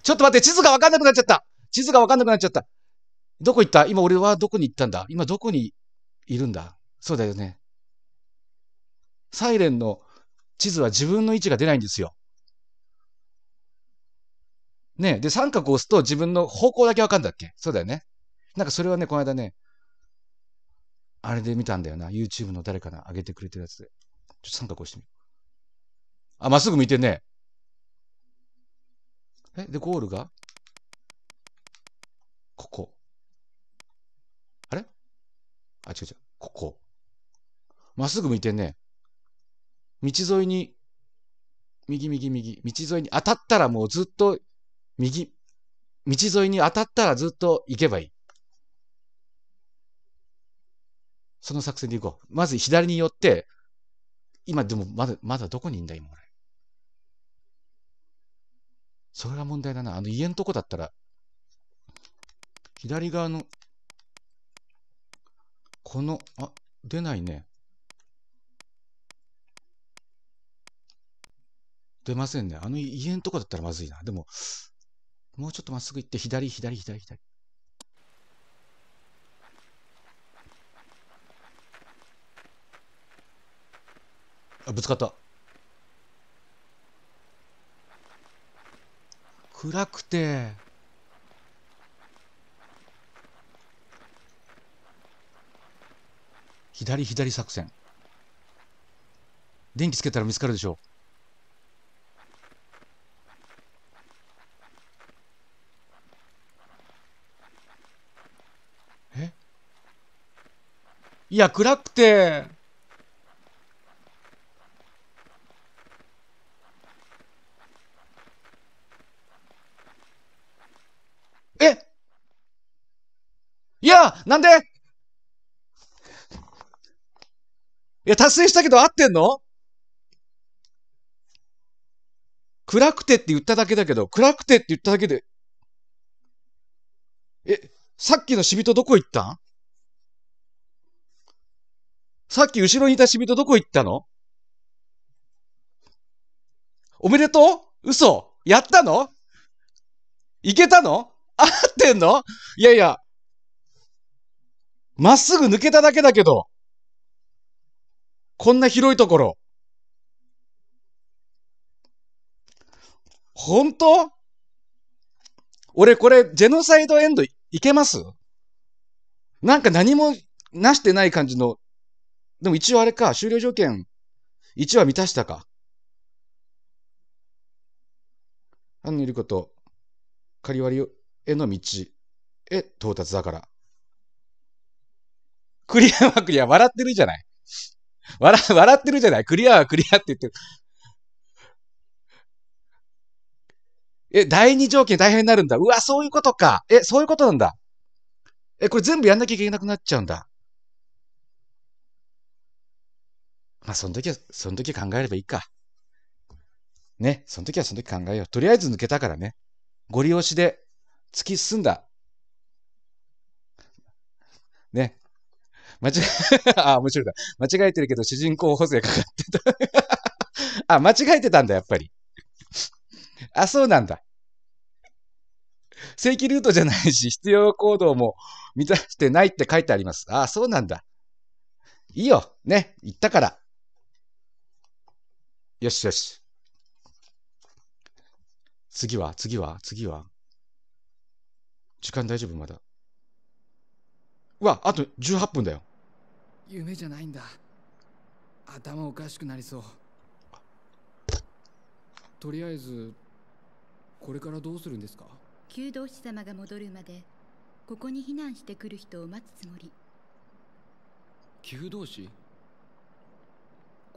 ちょっと待って、地図がわかんなくなっちゃった。地図がわかんなくなっちゃった。どこ行った今俺はどこに行ったんだ今どこにいるんだそうだよね。サイレンの地図は自分の位置が出ないんですよ。ねで、三角を押すと自分の方向だけわかんだっけそうだよね。なんかそれはね、この間ね、あれで見たんだよな。YouTube の誰かが上げてくれてるやつで。ちょっと三角押してみる。あ、まっすぐ向いてね。え、で、ゴールがここ。あれあ、違う違う。ここ。まっすぐ向いてんね。道沿いに、右右右、道沿いに当たったらもうずっと、右、道沿いに当たったらずっと行けばいい。その作戦で行こう。まず左に寄って、今でもまだ、まだどこにいんだ今俺。それが問題だな。あの家のとこだったら、左側の、この、あ、出ないね。出ませんね。あの家のとこだったらまずいな。でも、もうちょっとまっすぐ行って、左、左、左、左。あ、ぶつかった。暗くて左左作戦電気つけたら見つかるでしょういや、暗くて。だなんでいや、達成したけど合ってんの暗くてって言っただけだけど、暗くてって言っただけで、え、さっきの死人どこ行ったんさっき後ろにいた死人どこ行ったのおめでとう嘘やったのいけたの合ってんのいやいや、まっすぐ抜けただけだけど、こんな広いところ。本当俺これ、ジェノサイドエンドいけますなんか何もなしてない感じの、でも一応あれか、終了条件、1は満たしたか。あのいること、仮割りへの道へ到達だから。クリアはクリア、笑ってるじゃない。笑、笑ってるじゃない。クリアはクリアって言ってる。え、第二条件大変になるんだ。うわ、そういうことか。え、そういうことなんだ。え、これ全部やんなきゃいけなくなっちゃうんだ。まあ、その時は、その時考えればいいか。ね、その時はその時考えよう。とりあえず抜けたからね。ご利用しで突き進んだ。ね、間違え、*laughs* あ、面白いだ。間違えてるけど主人公補正かかってた *laughs* あ、間違えてたんだ、やっぱり。あ、そうなんだ。正規ルートじゃないし、必要行動も満たしてないって書いてあります。あ、そうなんだ。いいよ。ね。言ったから。よしよし。次は次は次は時間大丈夫まだ。うわ、あと18分だよ。夢じゃないんだ頭おかしくなりそうとりあえずこれからどうするんですか旧道士様が戻るまでここに避難してくる人を待つつもり旧道士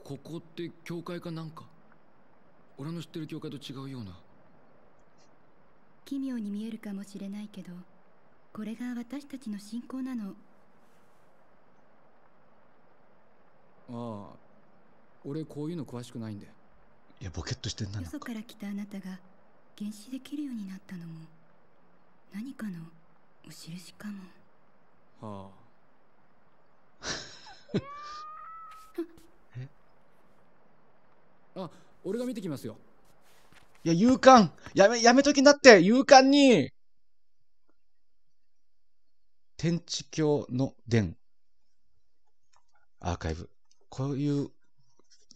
ここって教会かなんか俺の知ってる教会と違うような奇妙に見えるかもしれないけどこれが私たちの信仰なのああ俺こういうの詳しくないんでいやボケっとしてんなよそから来たあなたが原始できるようになったのも何かのお印かもはあ *laughs* えあ俺が見てきますよいや勇敢やめやめときなって勇敢に天地教の伝アーカイブこういう、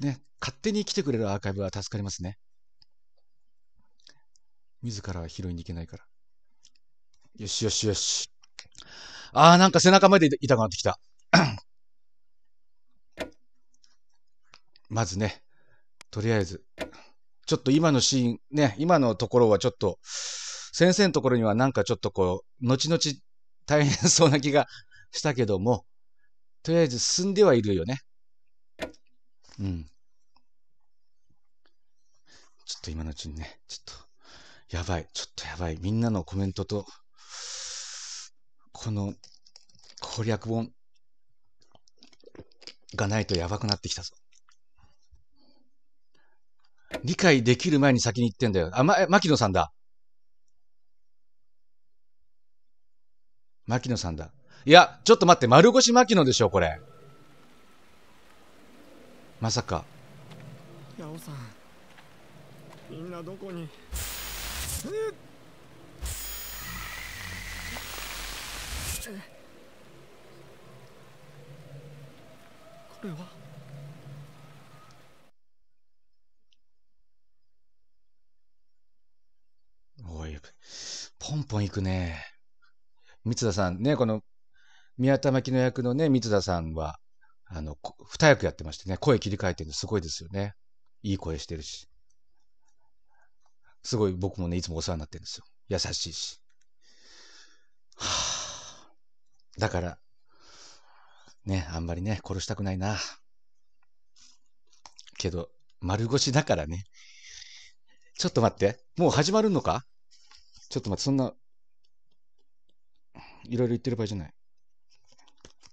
ね、勝手に来てくれるアーカイブは助かりますね。自らは拾いに行けないから。よしよしよし。あー、なんか背中まで痛くなってきた。まずね、とりあえず、ちょっと今のシーン、ね、今のところはちょっと、先生のところにはなんかちょっとこう、後々大変そうな気がしたけども、とりあえず進んではいるよね。うん。ちょっと今のうちにね、ちょっと、やばい、ちょっとやばい。みんなのコメントと、この攻略本がないとやばくなってきたぞ。理解できる前に先に言ってんだよ。あ、ま、牧野さんだ。牧野さんだ。いや、ちょっと待って、丸腰牧野でしょ、これ。まさかヤオさんみんなどこにこれはおいポンポンいくね三田さんねこの宮田真紀の役のね三田さんはあの、二役やってましてね、声切り替えてるのすごいですよね。いい声してるし。すごい僕もね、いつもお世話になってるんですよ。優しいし。はあ、だから、ね、あんまりね、殺したくないな。けど、丸腰だからね。ちょっと待って。もう始まるのかちょっと待って、そんな、いろいろ言ってる場合じゃない。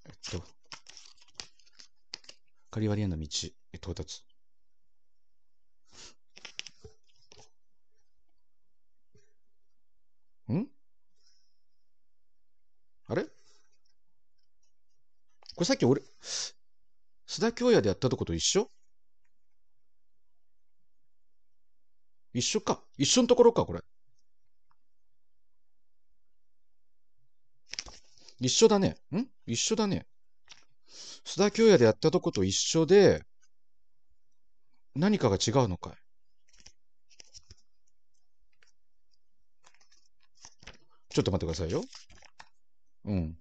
えっと、カリバリへの道へ到達。んあれこれさっき俺、須田京也でやったとこと一緒一緒か。一緒のところか、これ。一緒だね。ん一緒だね。須田京也でやったとこと一緒で、何かが違うのかいちょっと待ってくださいよ。うん。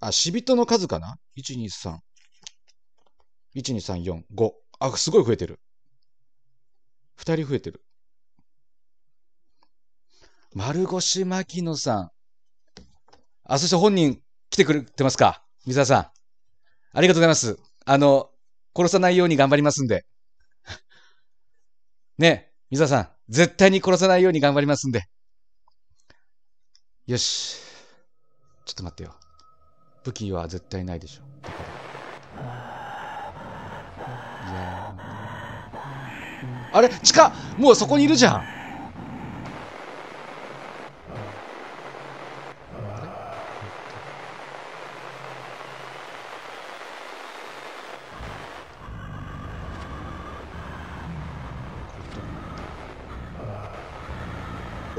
あ、死人の数かな ?123。12345。あ、すごい増えてる。2人増えてる。丸腰牧野さん。あ、そして本人来てくれてますか三沢さん、ありがとうございます。あの、殺さないように頑張りますんで。*laughs* ね、三沢さん、絶対に殺さないように頑張りますんで。よし。ちょっと待ってよ。武器は絶対ないでしょ。いやあれ地下もうそこにいるじゃん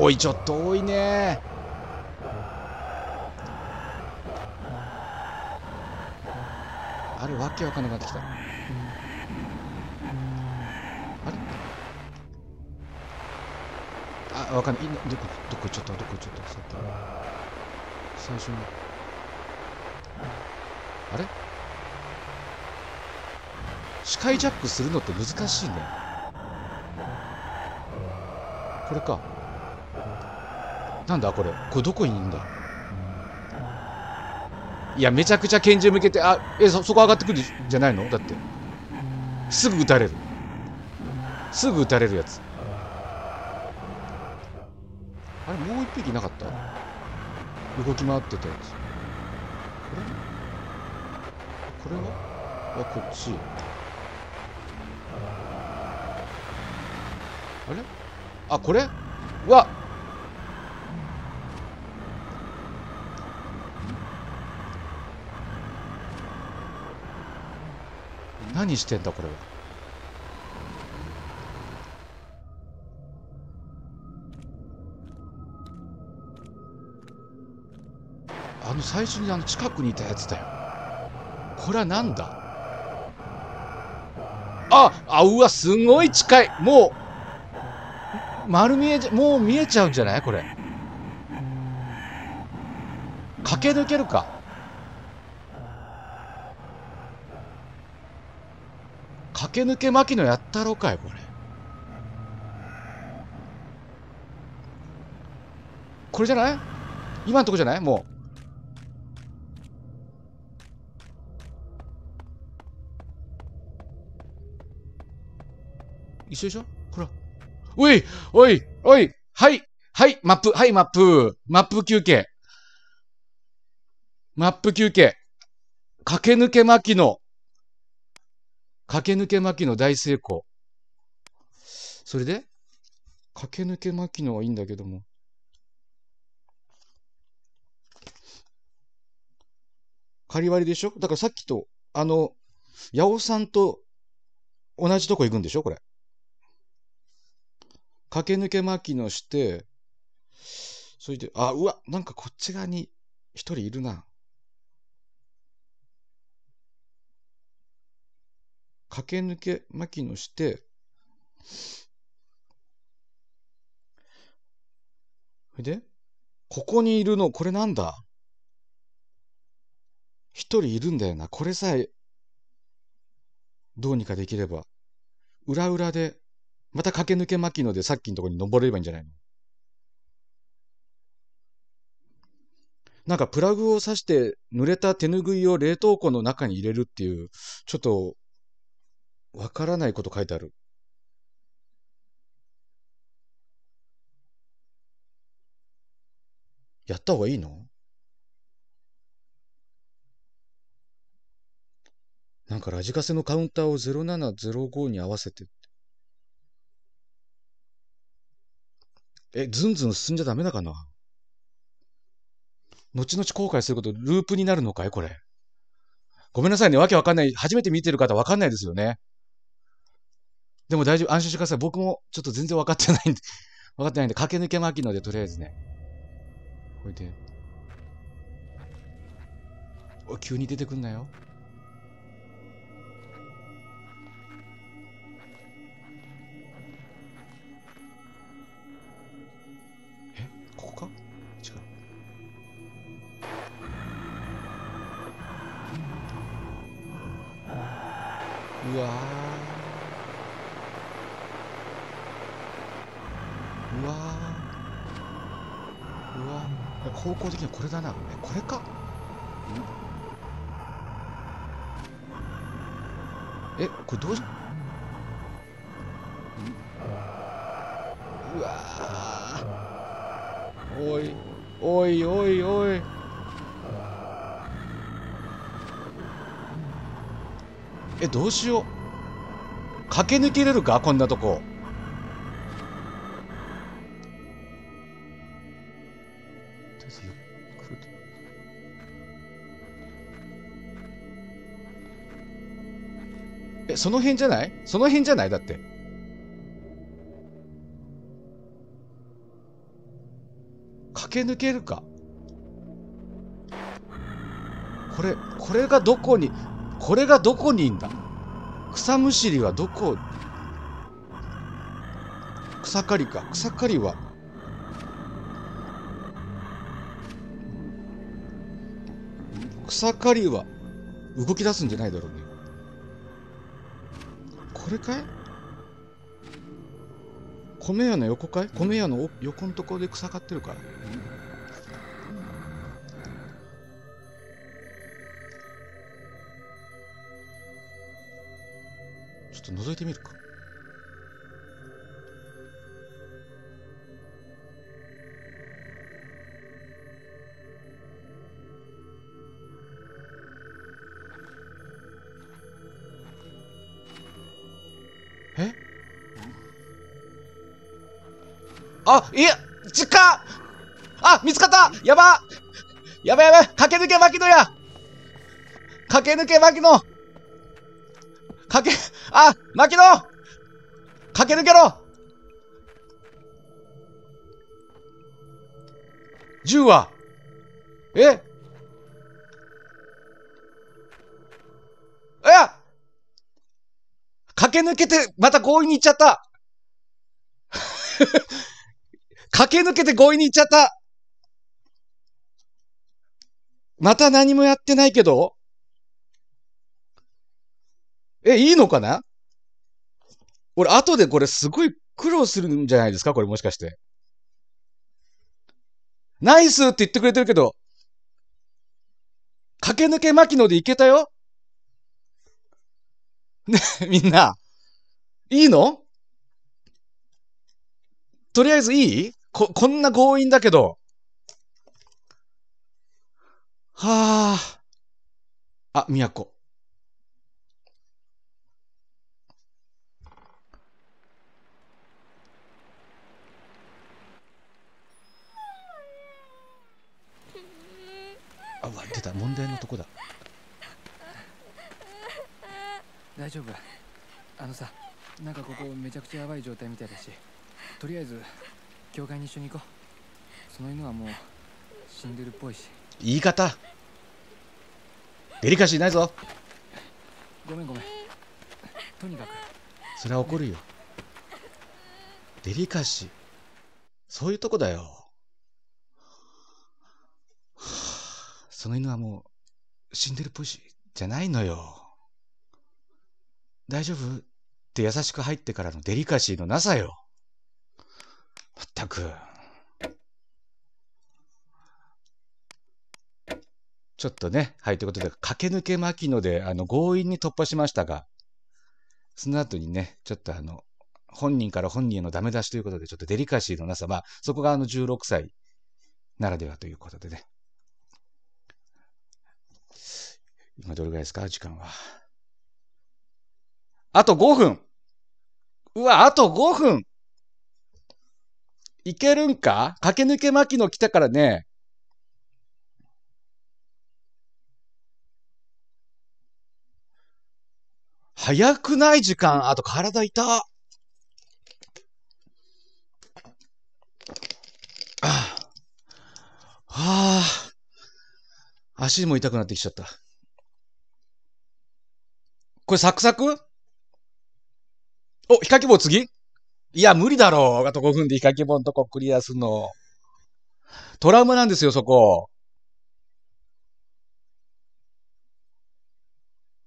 おいちょっと多いねあるわけわかんなくなってきたあれあわかんないどこどこちょっとどこちょっとさっき最初にあれ視界ジャックするのって難しいねこれかなんだこれこれどこにいんだいやめちゃくちゃ拳銃向けてあえそそこ上がってくるじゃないのだってすぐ撃たれるすぐ撃たれるやつあれもう一匹いなかった動き回ってたやつこれこれはあこっちあれあこれは何してんだこれはあの最初にあの近くにいたやつだよこれは何だああうわすごい近いもう丸見えもう見えちゃうんじゃないこれ駆け抜けるか駆け抜け牧野やったろかいこれこれじゃない今のとこじゃないもう一緒でしょほら。おいおいおいはいはいマップはいマップマップ休憩マップ休憩駆け抜け牧野駆け抜け巻きの大成功。それで、駆け抜け巻きのはいいんだけども。仮割りでしょだからさっきと、あの、八尾さんと同じとこ行くんでしょこれ。駆け抜け巻きのして、それで、あ、うわ、なんかこっち側に一人いるな。駆け抜け牧野して、で、ここにいるの、これなんだ一人いるんだよな。これさえ、どうにかできれば。裏裏で、また駆け抜け牧野でさっきのとこに登ればいいんじゃないのなんかプラグを挿して濡れた手ぬぐいを冷凍庫の中に入れるっていう、ちょっとわからないこと書いてある。やった方がいいのなんかラジカセのカウンターを0705に合わせて。え、ずんずん進んじゃダメだかな後々後悔すること、ループになるのかいこれ。ごめんなさいね。わけわかんない。初めて見てる方わかんないですよね。でも大丈夫、安心してください。僕もちょっと全然分かってないんで、*laughs* 分かってないんで、駆け抜け巻きので、とりあえずね。これで。おい、急に出てくんなよ。え、ここか違う。うわうわうわ方向的にはこれだなこれかえこれどうしうわおいおいおいおいえどうしよう駆け抜けれるかこんなとこえ、その辺じゃないその辺じゃないだって。駆け抜けるか。これ、これがどこに、これがどこにいんだ草むしりはどこ草刈りか。草刈りは。草刈りは動き出すんじゃないだろうね。これかい米屋の横かい米屋の横のところで草がってるからちょっと覗いてみるかあ、いや、実家あ、見つかったやばやばやば駆け抜け牧野や駆け抜け牧野駆け、あ、牧野駆け抜けろ銃はええや駆け抜けて、また強引に行っちゃった駆け抜けて強引に行っちゃったまた何もやってないけどえ、いいのかな俺、後でこれすごい苦労するんじゃないですかこれもしかして。ナイスって言ってくれてるけど、駆け抜け牧野でいけたよね、みんな、いいのとりあえずいいこ、こんな強引だけど。はぁ。あ、都。あ、わ、出た。問題のとこだ。大丈夫。あのさ、なんかここめちゃくちゃやばい状態みたいだし、とりあえず教会に一緒に行こうその犬はもう死んでるっぽいし言い方デリカシーないぞごめんごめんとにかくそれは怒るよデリカシーそういうとこだよその犬はもう死んでるっぽいしじゃないのよ大丈夫って優しく入ってからのデリカシーのなさよったく。ちょっとね、はい、ということで、駆け抜け牧野で、あの、強引に突破しましたが、その後にね、ちょっとあの、本人から本人へのダメ出しということで、ちょっとデリカシーのなさ、まあ、そこがあの16歳ならではということでね。今どれぐらいですか時間は。あと5分うわ、あと5分いけるんか駆け抜け牧野来たからね。早くない時間。あと体痛。ああ。はあ。足も痛くなってきちゃった。これサクサクお、ヒカキ棒次いや、無理だろう。あと5分でイカキモンとこクリアすんの。トラウマなんですよ、そこ。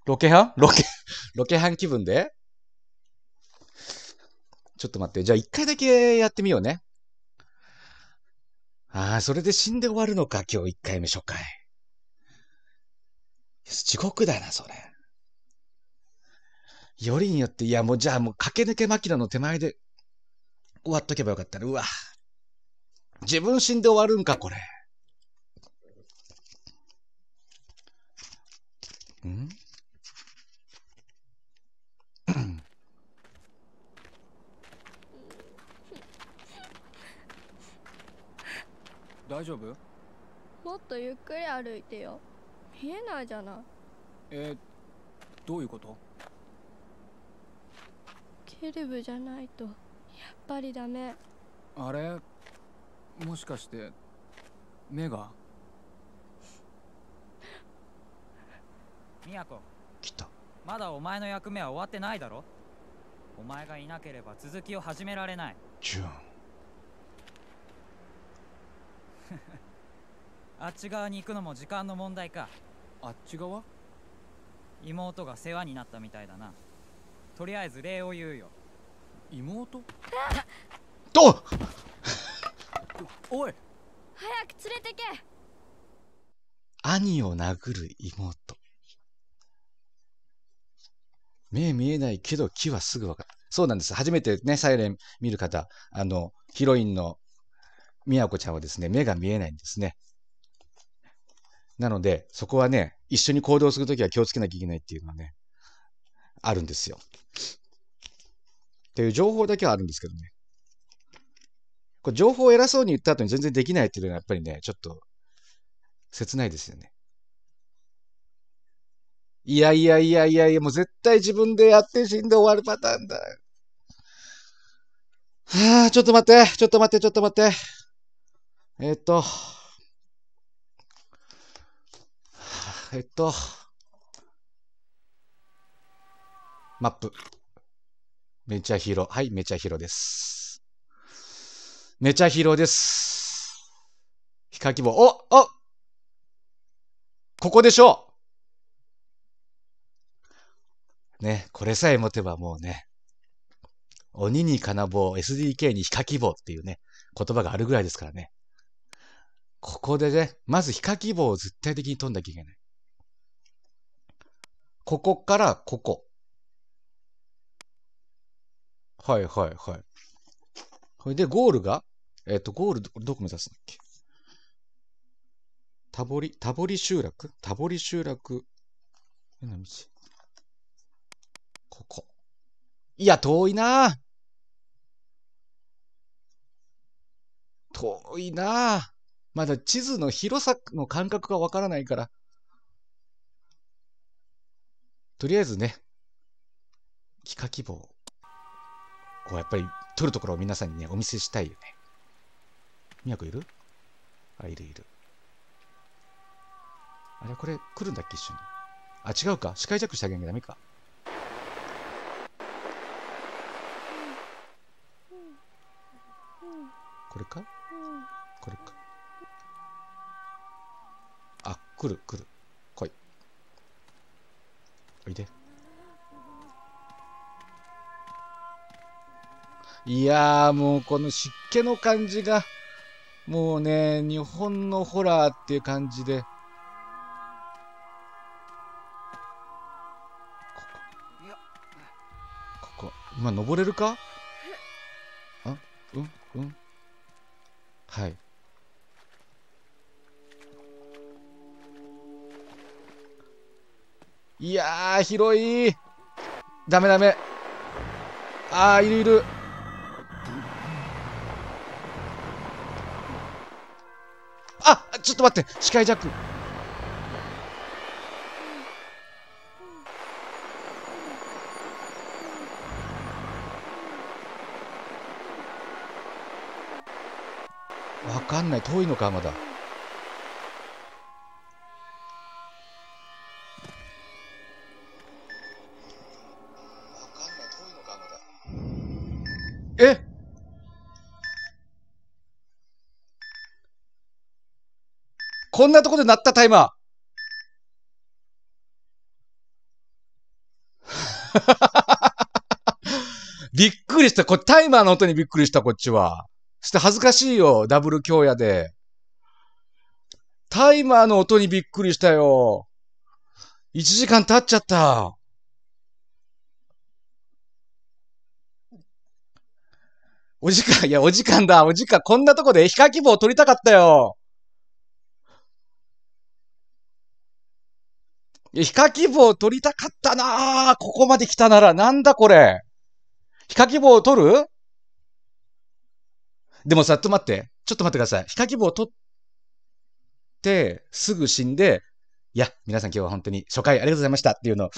ロケハンロケ、ロケハン気分でちょっと待って。じゃあ一回だけやってみようね。ああ、それで死んで終わるのか、今日一回目初回。地獄だな、それ。よりによって、いや、もうじゃあもう駆け抜けマキナの手前で終わっとけばよかったな。うわ。自分死んで終わるんか、これ。ん *coughs* 大丈夫もっとゆっくり歩いてよ見えないじゃないえー、どういうことケルブじゃないと。ぱりダメあれもしかして目が宮子来たまだお前の役目は終わってないだろお前がいなければ続きを始められないジュン *laughs* あっち側に行くのも時間の問題かあっち側妹が世話になったみたいだなとりあえず礼を言うよ妹と *laughs* おい早く連れてけ兄を殴る妹目見えないけど木はすぐ分かるそうなんです初めてねサイレン見る方あのヒロインのみやこちゃんはですね目が見えないんですねなのでそこはね一緒に行動するときは気をつけなきゃいけないっていうのはねあるんですよっていう情報だけはあるんですけどね。これ情報を偉そうに言った後に全然できないっていうのはやっぱりね、ちょっと切ないですよね。いやいやいやいやいや、もう絶対自分でやって死んで終わるパターンだ。はあ、ちょっと待って、ちょっと待って、ちょっと待って。えっと、えっと、マップ。めちゃひろ。はい、めちゃひろです。めちゃひろです。ヒカキボ。おおここでしょうね、これさえ持てばもうね、鬼に金棒、SDK にヒカキボっていうね、言葉があるぐらいですからね。ここでね、まずヒカキボを絶対的に飛んだきゃいけない。ここからここ。はいはいはい。それで、ゴールが、えっ、と、ゴールど、どこ目指すんだっけ田堀、田集落ボリ集落。変な道。ここ。いや、遠いな遠いなまだ地図の広さの感覚がわからないから。とりあえずね、帰化希望。こうやっぱり撮るところを皆さんにね、お見せしたいよね。みやこいるあ、いるいる。あれ、これ来るんだっけ、一緒に。あ、違うか。視界弱してあげなきゃダメか。これかこれか。あ、来る来る。来い。おいで。いやーもうこの湿気の感じが、もうね、日本のホラーっていう感じで。ここ。ここ。今登れるかあうんうんはい。いやー、広いダメダメ。あー、いるいる。ちょっと待って視界ジャックわかんない遠いのかまだこんなとこで鳴ったタイマー。*laughs* びっくりした。これタイマーの音にびっくりした、こっちは。して恥ずかしいよ、ダブル強夜で。タイマーの音にびっくりしたよ。1時間経っちゃった。お時間、いや、お時間だ、お時間。こんなとこでヒカキ棒取りたかったよ。ヒカキ棒取りたかったなぁ。ここまで来たならなんだこれヒカキ棒を取るでもさ、ちょっと待って。ちょっと待ってください。ヒカキ棒を取って、すぐ死んで、いや、皆さん今日は本当に初回ありがとうございましたっていうの、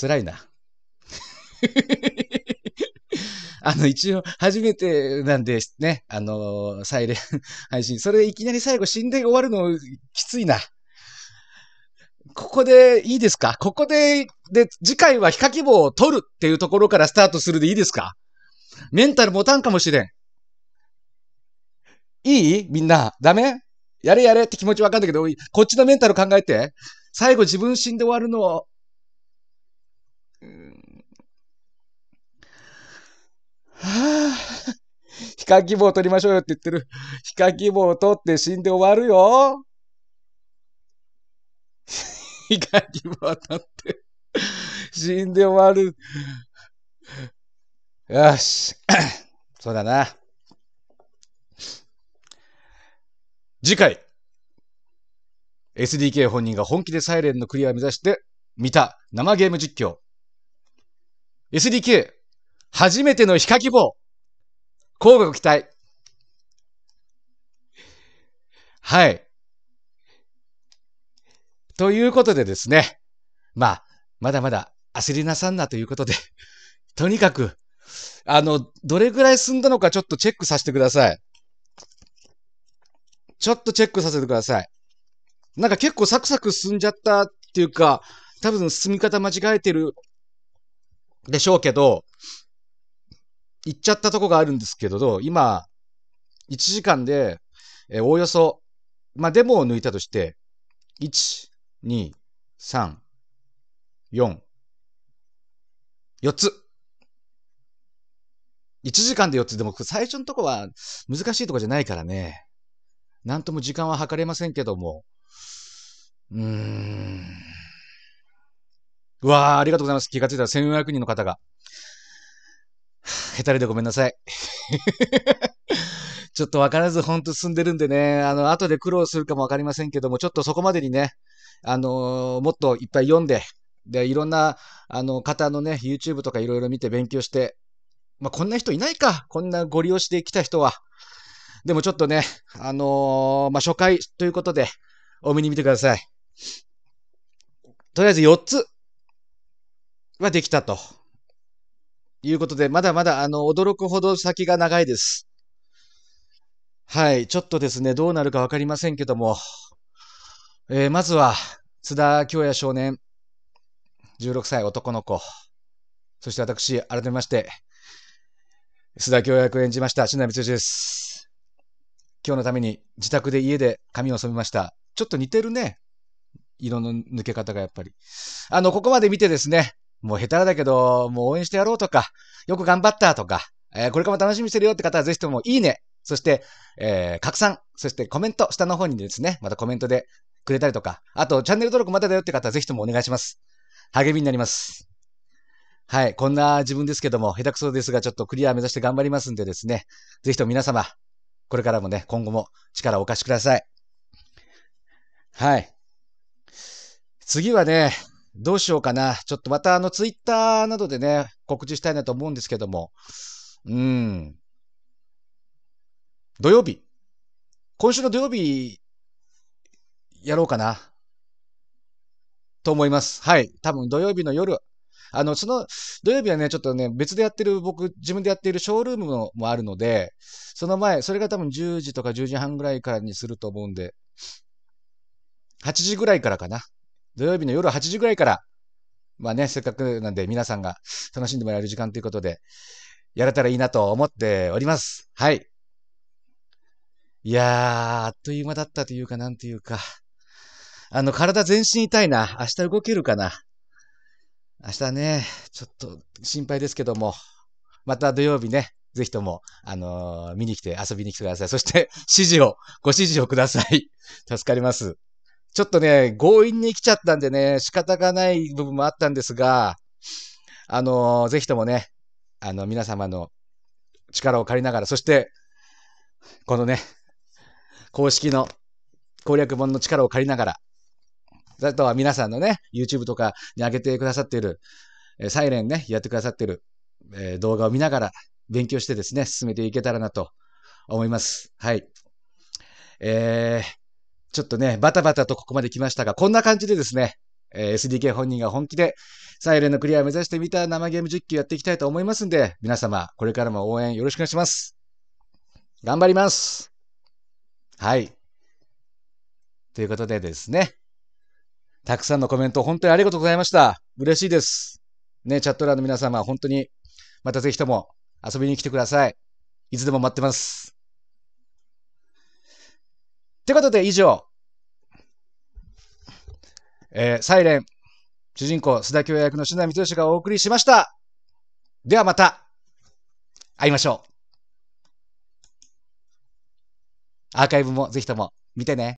辛いな。*laughs* あの、一応、初めてなんでね、あのー、サイレン配信。それいきなり最後死んで終わるの、きついな。ここでいいですかここで、で、次回はヒカキ棒を取るっていうところからスタートするでいいですかメンタル持たんかもしれん。いいみんな。ダメやれやれって気持ちわかんだけど、こっちのメンタル考えて。最後自分死んで終わるのを。はぁ、あ、*laughs* ヒカキ棒取りましょうよって言ってる。ヒカキを取って死んで終わるよ。光も当たって、死んで終わる。よし。*clears throat* そうだな。次回、SDK 本人が本気でサイレンのクリアを目指して見た生ゲーム実況。SDK、初めてのヒカキボ棒。広告期待。はい。ということでですね、まあ、まだまだ焦りなさんなということで、*laughs* とにかく、あの、どれぐらい進んだのかちょっとチェックさせてください。ちょっとチェックさせてください。なんか結構サクサク進んじゃったっていうか、多分進み方間違えてるでしょうけど、行っちゃったとこがあるんですけど、今、1時間で、えおおよそ、まあ、デモを抜いたとして、1、2、3、4、4つ。1時間で4つでも最初のとこは難しいとこじゃないからね。なんとも時間は計れませんけども。うーん。うわあ、ありがとうございます。気がついたら1400人の方が。へたれでごめんなさい。*laughs* ちょっとわからずほんと進んでるんでね、あの、後で苦労するかもわかりませんけども、ちょっとそこまでにね、あのもっといっぱい読んで、で、いろんな、あの、方のね、YouTube とかいろいろ見て勉強して、まあ、こんな人いないか。こんなご利用してきた人は。でもちょっとね、あのー、まあ、初回ということで、お目に見てください。とりあえず4つはできたと。いうことで、まだまだ、あの、驚くほど先が長いです。はい、ちょっとですね、どうなるかわかりませんけども、えー、まずは、津田京也少年、16歳男の子、そして私、改めまして、津田京役を演じました、篠田光です。今日のために自宅で家で髪を染めました。ちょっと似てるね。色の抜け方がやっぱり。あの、ここまで見てですね、もう下手だけど、もう応援してやろうとか、よく頑張ったとか、えー、これからも楽しみにしてるよって方はぜひともいいね、そして、えー、拡散、そしてコメント、下の方にですね、またコメントでくれたりとか、あとチャンネル登録まだだよって方はぜひともお願いします。励みになります。はい、こんな自分ですけども、下手くそですが、ちょっとクリア目指して頑張りますんでですね、ぜひとも皆様、これからもね、今後も力をお貸しください。はい。次はね、どうしようかな。ちょっとまたあのツイッターなどでね、告知したいなと思うんですけども。うん。土曜日。今週の土曜日やろうかな。と思います。はい。多分土曜日の夜、あの、その、土曜日はね、ちょっとね、別でやってる、僕、自分でやっているショールームもあるので、その前、それが多分10時とか10時半ぐらいからにすると思うんで、8時ぐらいからかな。土曜日の夜8時ぐらいから、まあね、せっかくなんで皆さんが楽しんでもらえる時間ということで、やれたらいいなと思っております。はい。いやー、あっという間だったというか、なんていうか。あの、体全身痛いな。明日動けるかな。明日ね、ちょっと心配ですけども、また土曜日ね、ぜひとも、あのー、見に来て遊びに来てください。そして、*laughs* 指示を、ご指示をください。*laughs* 助かります。ちょっとね、強引に来ちゃったんでね、仕方がない部分もあったんですが、あのー、ぜひともね、あの、皆様の力を借りながら、そして、このね、公式の攻略本の力を借りながら、あとは皆さんのね、YouTube とかに上げてくださっている、えサイレンね、やってくださっている、え動画を見ながら勉強してですね、進めていけたらなと思います。はい。えー、ちょっとね、バタバタとここまで来ましたが、こんな感じでですね、え SDK 本人が本気でサイレンのクリアを目指してみた生ゲーム実況やっていきたいと思いますんで、皆様、これからも応援よろしくお願いします。頑張ります。はい。ということでですね、たくさんのコメント、本当にありがとうございました。嬉しいです。ね、チャット欄の皆様、本当に、またぜひとも遊びに来てください。いつでも待ってます。ってことで、以上。えー、サイレン、主人公、須田京役の篠光義がお送りしました。ではまた、会いましょう。アーカイブもぜひとも見てね。